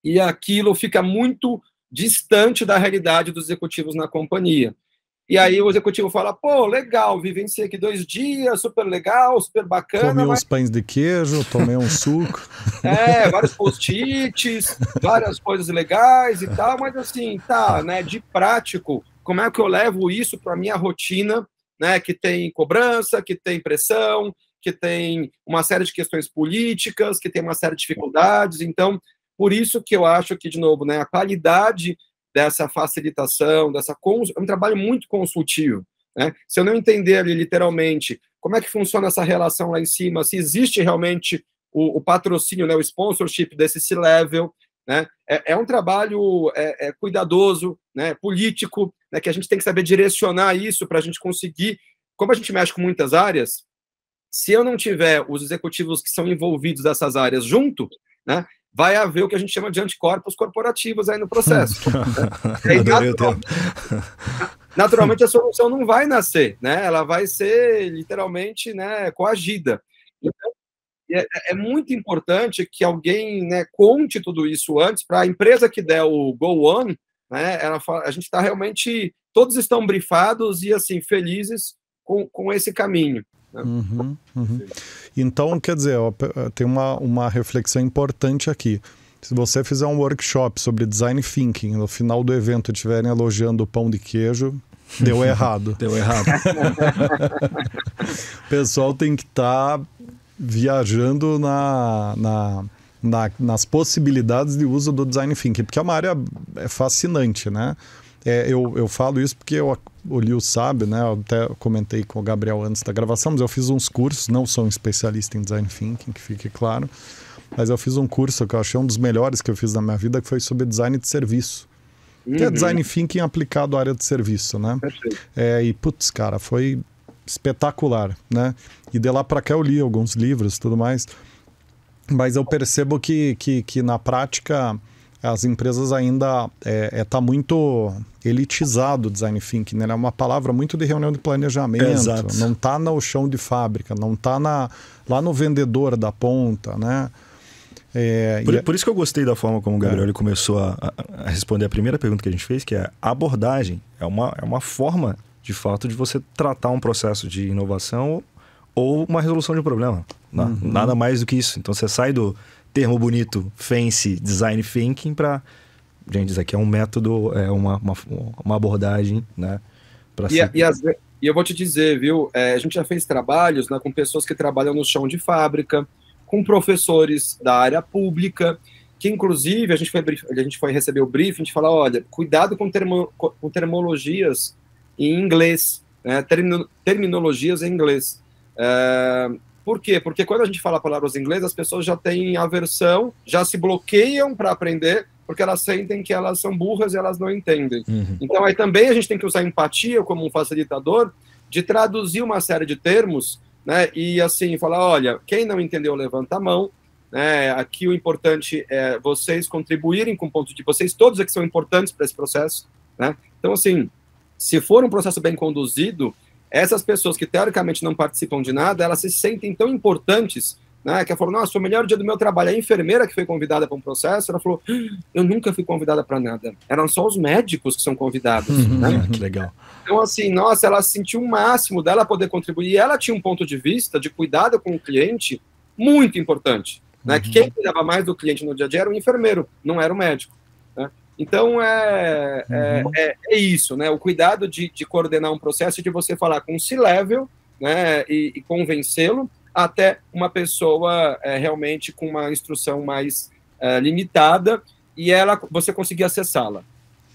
[SPEAKER 2] e aquilo fica muito distante da realidade dos executivos na companhia. E aí o executivo fala, pô, legal, vivenciei aqui dois dias, super legal, super bacana. Comi mas... uns
[SPEAKER 1] pães de queijo, tomei um suco.
[SPEAKER 2] é, vários post-its, várias coisas legais e tal, mas assim, tá, né, de prático, como é que eu levo isso para minha rotina, né, que tem cobrança, que tem pressão, que tem uma série de questões políticas, que tem uma série de dificuldades. Então, por isso que eu acho que, de novo, né, a qualidade dessa facilitação, dessa é um trabalho muito consultivo. Né? Se eu não entender ali, literalmente como é que funciona essa relação lá em cima, se existe realmente o, o patrocínio, né, o sponsorship desse C-level, né? É, é, um trabalho é, é cuidadoso, né? político, né? que a gente tem que saber direcionar isso para a gente conseguir. Como a gente mexe com muitas áreas, se eu não tiver os executivos que são envolvidos dessas áreas junto, né, vai haver o que a gente chama de anticorpos corporativos aí no processo. né? aí, natural, naturalmente a solução não vai nascer, né? Ela vai ser literalmente né, coagida. Então, é, é, é muito importante que alguém né, conte tudo isso antes para a empresa que der o go on, né? Ela fala, a gente está realmente todos estão brifados e assim felizes com, com esse caminho. Uhum,
[SPEAKER 1] uhum. Então, quer dizer, ó, eh, tem uma, uma reflexão importante aqui. Se você fizer um workshop sobre design thinking, no final do evento estiverem elogiando o pão de queijo, deu errado. deu errado. o pessoal tem que estar tá viajando na, na, na, nas possibilidades de uso do design thinking, porque é uma área é fascinante, né? É, eu, eu falo isso porque eu o Liu sabe, né? Eu até comentei com o Gabriel antes da gravação, mas eu fiz uns cursos, não sou um especialista em design thinking, que fique claro, mas eu fiz um curso que eu achei um dos melhores que eu fiz na minha vida, que foi sobre design de serviço. Uhum. Que é uhum. design thinking aplicado à área de serviço, né? É, e, putz, cara, foi espetacular, né? E de lá para cá eu li alguns livros e tudo mais, mas eu percebo que, que, que na prática as empresas ainda é, é tá muito elitizado o design thinking, né? É uma palavra muito de reunião de planejamento, Exato. não está no chão de fábrica, não está lá no vendedor da ponta, né? É, por, e... É por, isso que eu gostei da forma como o
[SPEAKER 3] Gabriel é. começou a, a, responder a primeira pergunta que a gente fez, que é abordagem. É uma, é uma forma, de fato, de você tratar um processo de inovação ou uma resolução de um problema. Uhum. Nada mais do que isso. Então você sai do termo bonito, fancy, design thinking, para. Gente, isso aqui é um método, é uma, uma, uma abordagem, né?
[SPEAKER 2] Pra e, ser... e, as, e eu vou te dizer, viu? É, a gente já fez trabalhos né, com pessoas que trabalham no chão de fábrica, com professores da área pública, que inclusive a gente foi, a gente foi receber o briefing, a gente olha, cuidado com, termo, com termologias em inglês, né, terminologias em inglês. É, por quê? Porque quando a gente fala palavras inglesas, as pessoas já têm aversão, já se bloqueiam para aprender, porque elas sentem que elas são burras e elas não entendem. Uhum. Então aí também a gente tem que usar empatia como um facilitador de traduzir uma série de termos, né? E assim, falar, olha, quem não entendeu, levanta a mão. Né? Aqui o importante é vocês contribuírem com o ponto de vocês, todos é que são importantes para esse processo, né? Então assim, se for um processo bem conduzido, essas pessoas que teoricamente não participam de nada, elas se sentem tão importantes, né? Que ela falou, nossa, foi o melhor dia do meu trabalho. A enfermeira que foi convidada para um processo, ela falou, eu nunca fui convidada para nada. Eram só os médicos que são convidados. Uhum, né? Que uhum, uhum, legal. Então, assim, nossa, ela sentiu o máximo dela poder contribuir. E ela tinha um ponto de vista de cuidado com o cliente muito importante. Né? Uhum. Quem cuidava mais do cliente no dia a dia era o enfermeiro, não era o médico. Então é, é, uhum. é, é, isso, né? O cuidado de, de, coordenar um processo de você falar com o C-level né, e, e convencê-lo até uma pessoa é, realmente com uma instrução mais é, limitada e ela você conseguir acessá-la.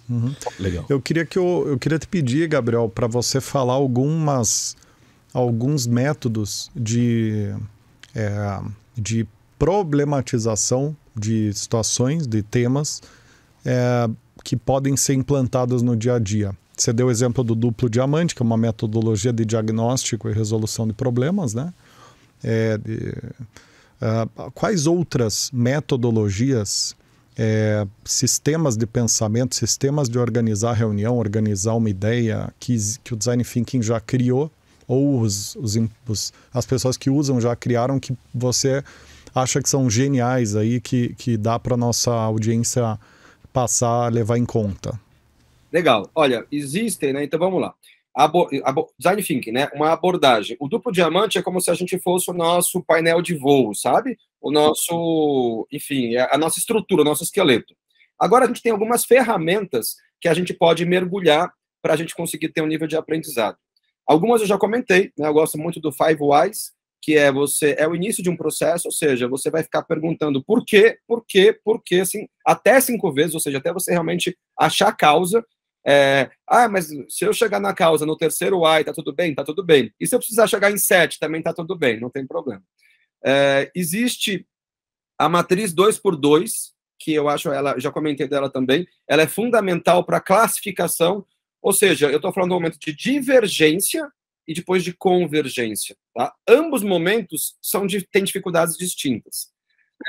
[SPEAKER 1] Uhum. Legal. Eu queria que eu, eu queria te pedir, Gabriel, para você falar algumas alguns métodos de, é, de problematização de situações, de temas é, que podem ser implantadas no dia a dia. Você deu o exemplo do duplo diamante, que é uma metodologia de diagnóstico e resolução de problemas, né? É, de, uh, quais outras metodologias, é, sistemas de pensamento, sistemas de organizar reunião, organizar uma ideia que, que o design thinking já criou ou os, os, os, as pessoas que usam já criaram que você acha que são geniais aí que, que dá para nossa audiência passar a levar em conta?
[SPEAKER 2] Legal. Olha, existem, né? Então vamos lá. Abo abo design thinking, né? Uma abordagem. O duplo diamante é como se a gente fosse o nosso painel de voo, sabe? O nosso, enfim, é a nossa estrutura, o nosso esqueleto. Agora a gente tem algumas ferramentas que a gente pode mergulhar para a gente conseguir ter um nível de aprendizado. Algumas eu já comentei, né? Eu gosto muito do Five Whys, que é você é o início de um processo, ou seja, você vai ficar perguntando por quê, por quê, por quê, assim, até cinco vezes, ou seja, até você realmente achar a causa. É, ah, mas se eu chegar na causa no terceiro ai, tá tudo bem, tá tudo bem. E se eu precisar chegar em sete, também tá tudo bem, não tem problema. É, existe a matriz 2 por 2 que eu acho ela, já comentei dela também, ela é fundamental para classificação, ou seja, eu estou falando do momento de divergência e depois de convergência. Tá? Ambos momentos são de, têm dificuldades distintas.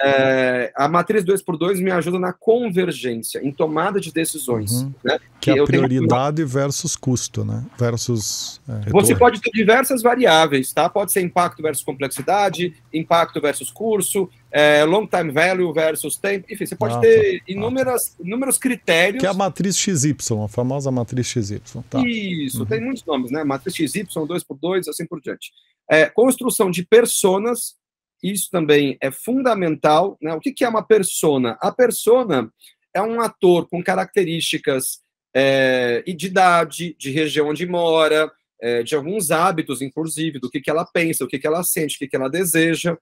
[SPEAKER 1] É,
[SPEAKER 2] a matriz 2x2 me ajuda na convergência, em tomada de decisões. Uhum. Né? Que é a prioridade
[SPEAKER 1] versus custo, né? Versus. É, Você
[SPEAKER 2] pode ter diversas variáveis, tá? Pode ser impacto versus complexidade, impacto versus curso, é, long time value versus tempo. Enfim, você pode ah, ter tá, ah, tá. inúmeras, tá. inúmeros critérios.
[SPEAKER 1] Que é a matriz XY, a famosa matriz XY. Tá.
[SPEAKER 2] Isso, uhum. tem muitos nomes, né? Matriz XY, 2x2, assim por diante. É, construção de personas, isso também é fundamental. Né? O que, que, é uma persona? A persona é um ator com características é, de idade, de região onde mora, é, de alguns hábitos, inclusive, do que, que ela pensa, o que, que ela sente, o que, que ela deseja.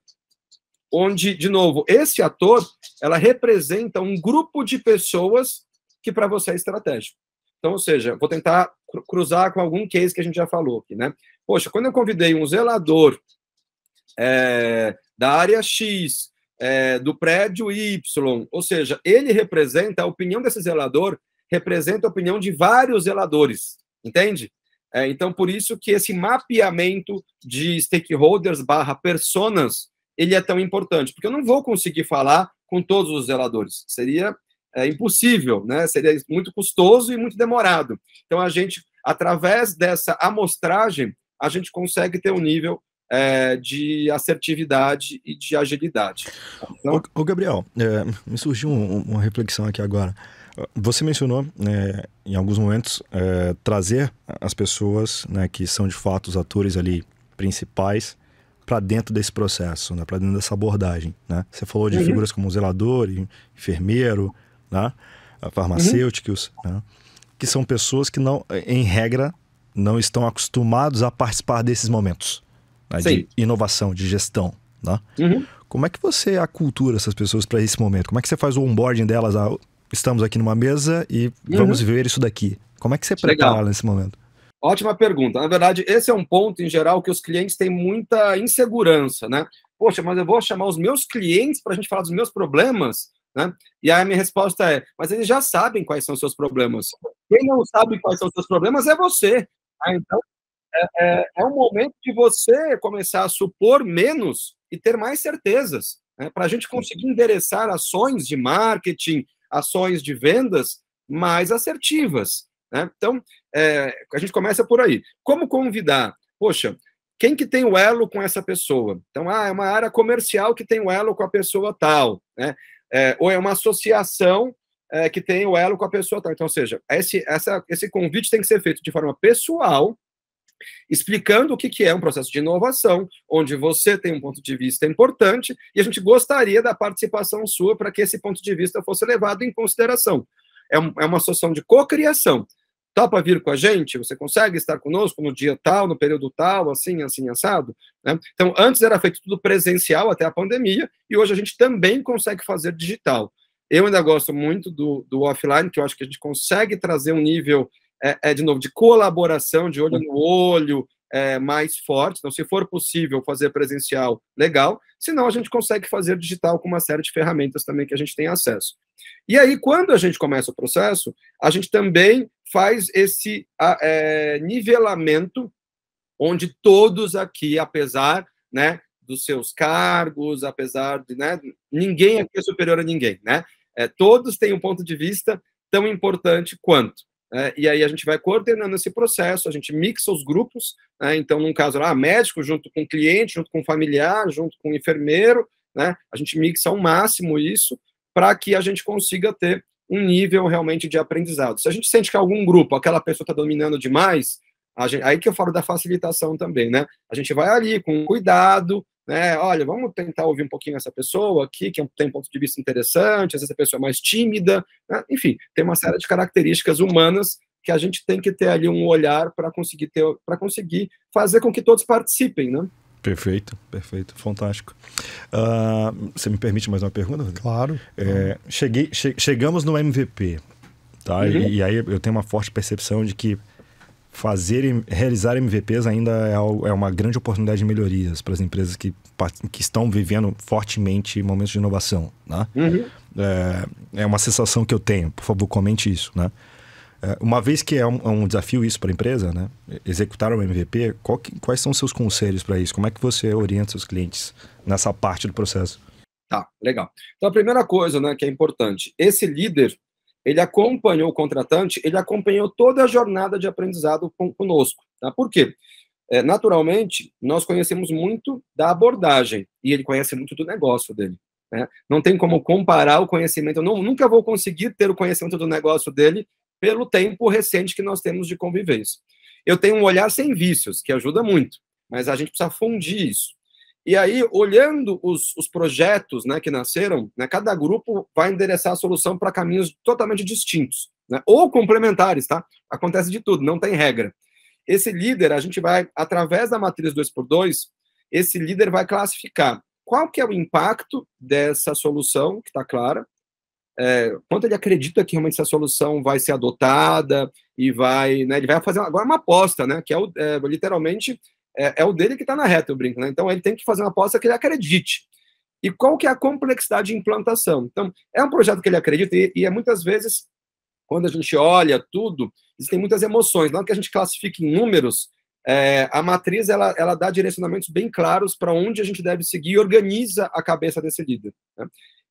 [SPEAKER 2] Onde, de novo, esse ator, ela representa um grupo de pessoas que para você é estratégico. Então, ou seja, vou tentar cruzar com algum case que a gente já falou aqui, né? Poxa, quando eu convidei um zelador é, da área X, é, do prédio Y, ou seja, ele representa, a opinião desse zelador representa a opinião de vários zeladores, entende? É, então, por isso que esse mapeamento de stakeholders barra personas, ele é tão importante, porque eu não vou conseguir falar com todos os zeladores, seria é, impossível, né? seria muito custoso e muito demorado. Então, a gente, através dessa amostragem, a gente consegue ter um nível é, de assertividade e de agilidade. Então...
[SPEAKER 3] Ô, ô Gabriel, é, me surgiu um, uma reflexão aqui agora. Você mencionou, né, em alguns momentos, é, trazer as pessoas né, que são de fato os atores ali principais para dentro desse processo, né, para dentro dessa abordagem. Né? Você falou de uhum. figuras como zelador, enfermeiro, né, uhum. farmacêuticos, uhum. né, que são pessoas que não, em regra, não estão acostumados a participar desses momentos né, de inovação, de gestão. Né? Uhum. Como é que você acultura essas pessoas para esse momento? Como é que você faz o onboarding delas? Ah, estamos aqui numa mesa e uhum. vamos ver isso daqui. Como é que você Legal. prepara nesse momento?
[SPEAKER 2] Ótima pergunta. Na verdade, esse é um ponto em geral que os clientes têm muita insegurança, né? Poxa, mas eu vou chamar os meus clientes para a gente falar dos meus problemas, né? E aí a minha resposta é: mas eles já sabem quais são os seus problemas. Quem não sabe quais são os seus problemas é você. Ah, então, é, é, é, um momento de você começar a supor menos e ter mais certezas. Né? Para a gente conseguir endereçar ações de marketing, ações de vendas mais assertivas. Né? Então, é, a gente começa por aí. Como convidar? Poxa, quem que tem o elo com essa pessoa? Então, ah, é uma área comercial que tem o elo com a pessoa tal, né? É, ou é uma associação é, que tem o elo com a pessoa. Tá? Então, ou seja, esse, essa, esse convite tem que ser feito de forma pessoal, explicando o que, que é um processo de inovação, onde você tem um ponto de vista importante e a gente gostaria da participação sua para que esse ponto de vista fosse levado em consideração. É, um, é uma associação de cocriação. Topa vir com a gente? Você consegue estar conosco no dia tal, no período tal, assim, assim, assado? Né? Então, antes era feito tudo presencial até a pandemia e hoje a gente também consegue fazer digital. Eu ainda gosto muito do, do offline, que eu acho que a gente consegue trazer um nível, é, é de novo, de colaboração, de olho no olho, é, mais forte. Então, se for possível fazer presencial, legal. Senão, a gente consegue fazer digital com uma série de ferramentas também que a gente tem acesso. E aí, quando a gente começa o processo, a gente também faz esse é, nivelamento, onde todos aqui, apesar né, dos seus cargos, apesar de. Né, ninguém aqui é superior a ninguém, né? É, todos têm um ponto de vista tão importante quanto. É, e aí a gente vai coordenando esse processo, a gente mixa os grupos, né, então, num caso lá, ah, médico junto com cliente, junto com familiar, junto com enfermeiro, né, a gente mixa ao máximo isso para que a gente consiga ter um nível realmente de aprendizado. Se a gente sente que algum grupo, aquela pessoa está dominando demais, gente, aí que eu falo da facilitação também, né? A gente vai ali com cuidado, né? Olha, vamos tentar ouvir um pouquinho essa pessoa aqui, que é tem um ponto de vista interessante, Essa pessoa é mais tímida, né? enfim, tem uma série de características humanas que a gente tem que ter ali um olhar para conseguir ter, para conseguir fazer com que todos participem, né?
[SPEAKER 3] Perfeito, perfeito, fantástico. Uh, você me permite mais uma pergunta? Claro. É, cheguei, che chegamos no MVP, tá? Uhum. E, e, aí eu tenho uma forte percepção de que fazer realizar MVPs ainda é, é uma grande oportunidade de melhorias para as empresas que, que estão vivendo fortemente momentos de inovação, né? Uhum. É, é, uma sensação que eu tenho. Por favor, comente isso, né? É, uma vez que é um, é um desafio isso para a empresa, né? Executar um MVP, que, quais são os seus conselhos para isso? Como é que você orienta seus clientes nessa parte do processo?
[SPEAKER 2] Tá, legal. Então, a primeira coisa né, que é importante, esse líder ele acompanhou o contratante, ele acompanhou toda a jornada de aprendizado conosco. Tá? Por quê? É, naturalmente, nós conhecemos muito da abordagem e ele conhece muito do negócio dele. Né? Não tem como comparar o conhecimento, eu não, nunca vou conseguir ter o conhecimento do negócio dele pelo tempo recente que nós temos de convivência. Eu tenho um olhar sem vícios, que ajuda muito, mas a gente precisa fundir isso. E aí, olhando os, os projetos né, que nasceram, né, cada grupo vai endereçar a solução para caminhos totalmente distintos, né, ou complementares, tá? Acontece de tudo, não tem regra. Esse líder, a gente vai, através da matriz 2x2, esse líder vai classificar qual que é o impacto dessa solução, que está clara, é, quanto ele acredita que realmente essa solução vai ser adotada e vai, né, ele vai fazer agora uma aposta, né, que é, é literalmente é, é o dele que está na reta, eu brinco, né? Então ele tem que fazer uma aposta que ele acredite. E qual que é a complexidade de implantação? Então, é um projeto que ele acredita e, e é muitas vezes, quando a gente olha tudo, existem muitas emoções. Não é que a gente classifique em números, é, a matriz ela, ela dá direcionamentos bem claros para onde a gente deve seguir e organiza a cabeça desse líder. Né?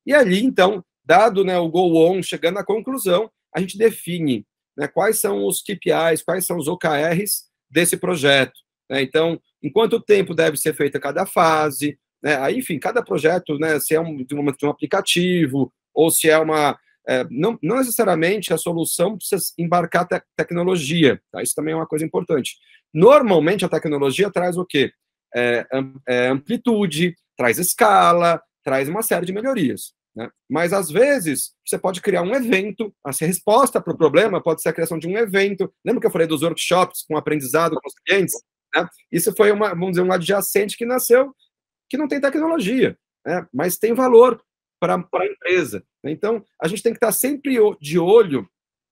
[SPEAKER 2] E ali, então, dado né, o go-on, chegando à conclusão, a gente define né, quais são os KPIs, quais são os OKRs desse projeto. Né? Então, em quanto tempo deve ser feita cada fase? Né? Aí, enfim, cada projeto, né, se é um, de, um, de um aplicativo ou se é uma. É, não, não, necessariamente a solução precisa embarcar te tecnologia. Tá? Isso também é uma coisa importante. Normalmente, a tecnologia traz o quê? É, é, amplitude, traz escala, traz uma série de melhorias. Né? Mas, às vezes, você pode criar um evento, a resposta para o problema pode ser a criação de um evento. Lembra que eu falei dos workshops com aprendizado com os clientes? Né? Isso foi, uma, vamos dizer, um adjacente que nasceu, que não tem tecnologia, né? mas tem valor para a empresa. Então, a gente tem que estar tá sempre de olho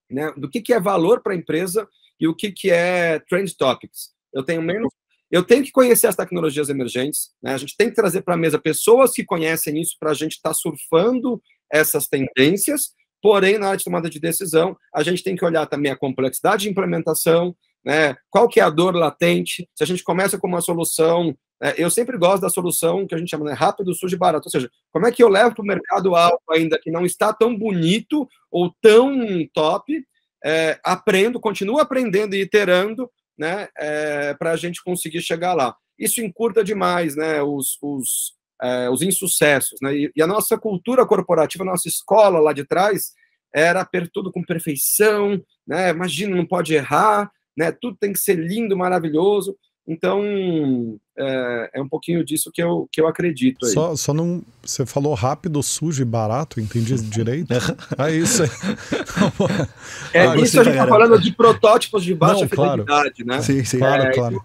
[SPEAKER 2] né, do que, que é valor para a empresa e o que, que é trend topics. Eu tenho menos eu tenho que conhecer as tecnologias emergentes, né? a gente tem que trazer para a mesa pessoas que conhecem isso para a gente estar tá surfando essas tendências, porém, na de tomada de decisão, a gente tem que olhar também a complexidade de implementação, né? Qual que é a dor latente? Se a gente começa com uma solução, né? eu sempre gosto da solução que a gente chama né, rápido, sujo e barato. Ou seja, como é que eu levo para o mercado algo ainda que não está tão bonito ou tão top? É, aprendo, continuo aprendendo e iterando, né? É, para a gente conseguir chegar lá. Isso encurta demais, né? Os, os, é, os insucessos, né? E, e a nossa cultura corporativa, a nossa escola lá de trás era per, tudo com perfeição, né? Imagina, não pode errar, né? Tudo tem que ser lindo, maravilhoso. Então, é, é, um pouquinho disso que eu, que eu acredito. Aí. Só,
[SPEAKER 1] só não. Você falou rápido, sujo e barato, entendi direito? é isso aí.
[SPEAKER 2] é, ah, isso a gente está falando de protótipos de baixa não, fidelidade, claro. né? Sim, sim. Claro, é, claro.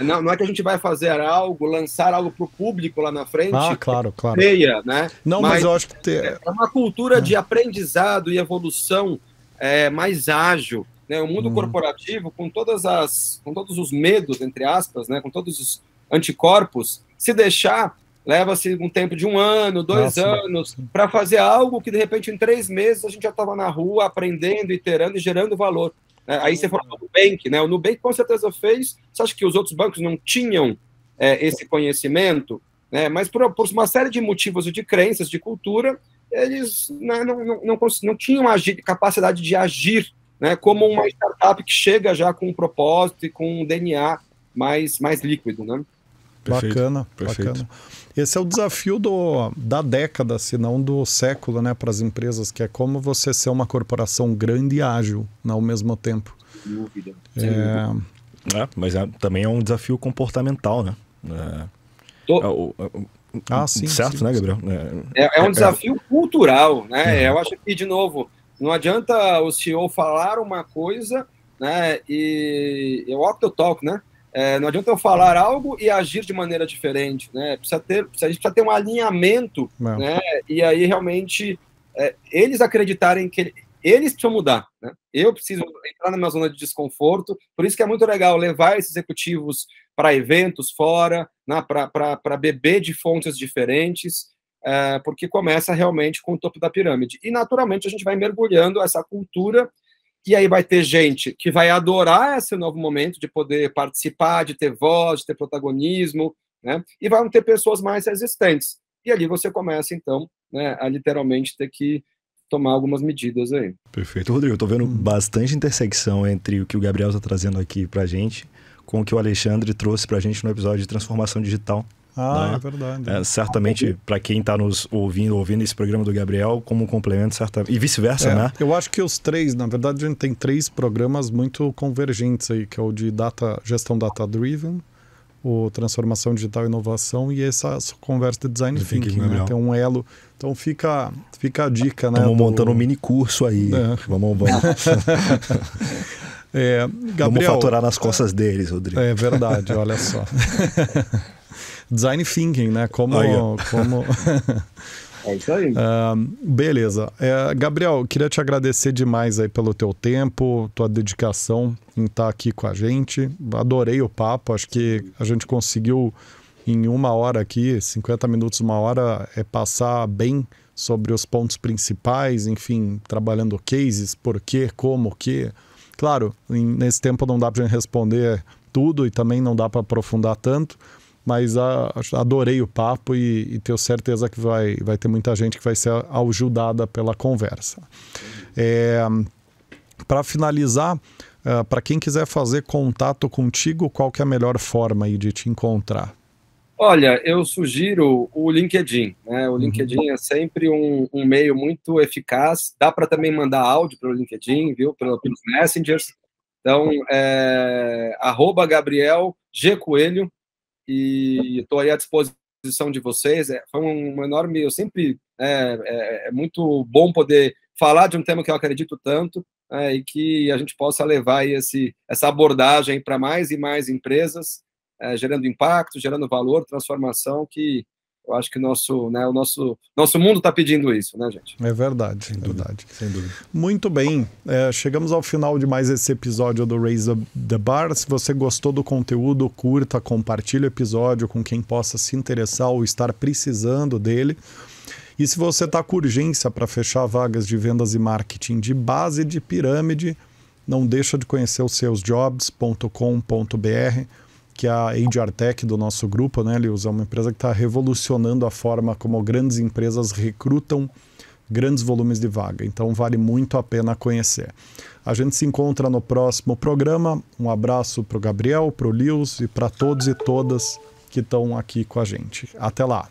[SPEAKER 2] não, não, é que a gente vai fazer algo, lançar algo para o público lá na frente. Ah,
[SPEAKER 1] claro, claro.
[SPEAKER 2] Feia, né? Não, mas, mas eu acho que. Te... É uma cultura de ah. aprendizado e evolução é, mais ágil. Né? O mundo uhum. corporativo, com todas as, com todos os medos, entre aspas, né? com todos os anticorpos, se deixar, leva-se um tempo de um ano, dois Nossa. anos, para fazer algo que, de repente, em três meses a gente já estava na rua aprendendo, iterando e gerando valor. Né? Aí você falou do uhum. Nubank, né? O Nubank com certeza fez. Você acha que os outros bancos não tinham é, esse conhecimento? Né? Mas por, por uma série de motivos de crenças, de cultura, eles né, não, não, não, não, tinham agir, capacidade de agir né, como uhum. uma startup que chega já com um propósito e com um DNA mais, mais líquido, né?
[SPEAKER 1] Perfeito, bacana, perfeito. bacana. Esse é o desafio do, da década, se não do século, né, para as empresas, que é como você ser uma corporação grande e ágil né, ao mesmo tempo. Dúvida.
[SPEAKER 3] É... é... mas é,
[SPEAKER 1] também é um desafio comportamental, né?
[SPEAKER 3] É... Tô... É é ah, sim. Certo, sim, né, Gabriel? É, é um desafio
[SPEAKER 2] cultural, né? Uhum. Eu acho que, de novo, não adianta o CEO falar uma coisa, né? E eu opto o talk, né? É, não adianta eu falar algo e agir de maneira diferente, né? Precisa ter, a gente precisa ter um alinhamento, não. né? E aí realmente é, eles acreditarem que eles precisam mudar, né? Eu preciso entrar na minha zona de desconforto, por isso que é muito legal levar esses executivos para eventos fora, né? para beber de fontes diferentes, é, porque começa realmente com o topo da pirâmide. E, naturalmente, a gente vai mergulhando essa cultura, e aí vai ter gente que vai adorar esse novo momento de poder participar, de ter voz, de ter protagonismo, né? e vão ter pessoas mais resistentes. E ali você começa, então, né, a literalmente ter que tomar algumas medidas aí.
[SPEAKER 3] Perfeito. Rodrigo, eu tô vendo bastante intersecção entre o que o Gabriel está trazendo aqui pra gente com o que o Alexandre trouxe pra gente no episódio de transformação digital ah, né? é verdade. É, certamente, para quem está nos ouvindo, ouvindo esse programa do Gabriel, como um complemento, certamente. E vice-versa, é, né?
[SPEAKER 1] Eu acho que os três, na verdade, a gente tem três programas muito convergentes aí, que é o de data, gestão data-driven, o transformação digital e inovação e essa conversa de design thinking, thinking né? tem um elo então fica fica a dica né estamos do... montando um
[SPEAKER 3] mini curso aí é. vamos vamos
[SPEAKER 1] é, Gabriel, vamos faturar
[SPEAKER 3] nas costas deles Rodrigo é verdade olha só
[SPEAKER 1] design thinking, né? Como. Aí, como... É isso aí. Uh, beleza. É, Gabriel, queria te agradecer demais aí pelo teu tempo, tua dedicação em estar tá aqui com a gente. Adorei o papo, acho que a gente conseguiu em uma hora aqui, 50 minutos, uma hora, é passar bem sobre os pontos principais, enfim, trabalhando cases, por quê, como, o quê. Claro, nesse tempo não dá para responder tudo e também não dá para aprofundar tanto, mas a, ah, adorei o papo e, e, tenho certeza que vai, vai ter muita gente que vai ser ajudada pela conversa. É, Para finalizar, Uh, ah, para quem quiser fazer contato contigo, qual que é a melhor forma aí de te encontrar?
[SPEAKER 2] Olha, eu sugiro o LinkedIn. Né? O uhum. LinkedIn é sempre um, um, meio muito eficaz. Dá para também mandar áudio pelo LinkedIn, viu? Pelo, pelos messengers. Então, é, arroba Gabriel G Coelho, e estou aí à disposição de vocês. É, foi um enorme. Eu sempre. É, é, é, muito bom poder falar de um tema que eu acredito tanto é, e que a gente possa levar esse, essa abordagem para mais e mais empresas, é, gerando impacto, gerando valor, transformação, que eu acho que o nosso, né, o nosso, nosso mundo está pedindo isso, né, gente?
[SPEAKER 1] É verdade, sem é dúvida, verdade. Sem dúvida. Muito bem, é, chegamos ao final de mais esse episódio do Raise the Bar. Se você gostou do conteúdo, curta, compartilhe o episódio com quem possa se interessar ou estar precisando dele. E se você está com urgência para fechar vagas de vendas e marketing de base de pirâmide, não deixa de conhecer os seusjobs.com.br que a HR do nosso grupo, né, Lewis, é uma empresa que está revolucionando a forma como grandes empresas recrutam grandes volumes de vaga. Então vale muito a pena conhecer. A gente se encontra no próximo programa. Um abraço para o Gabriel, para o Lewis e para todos e todas que estão aqui com a gente. Até lá!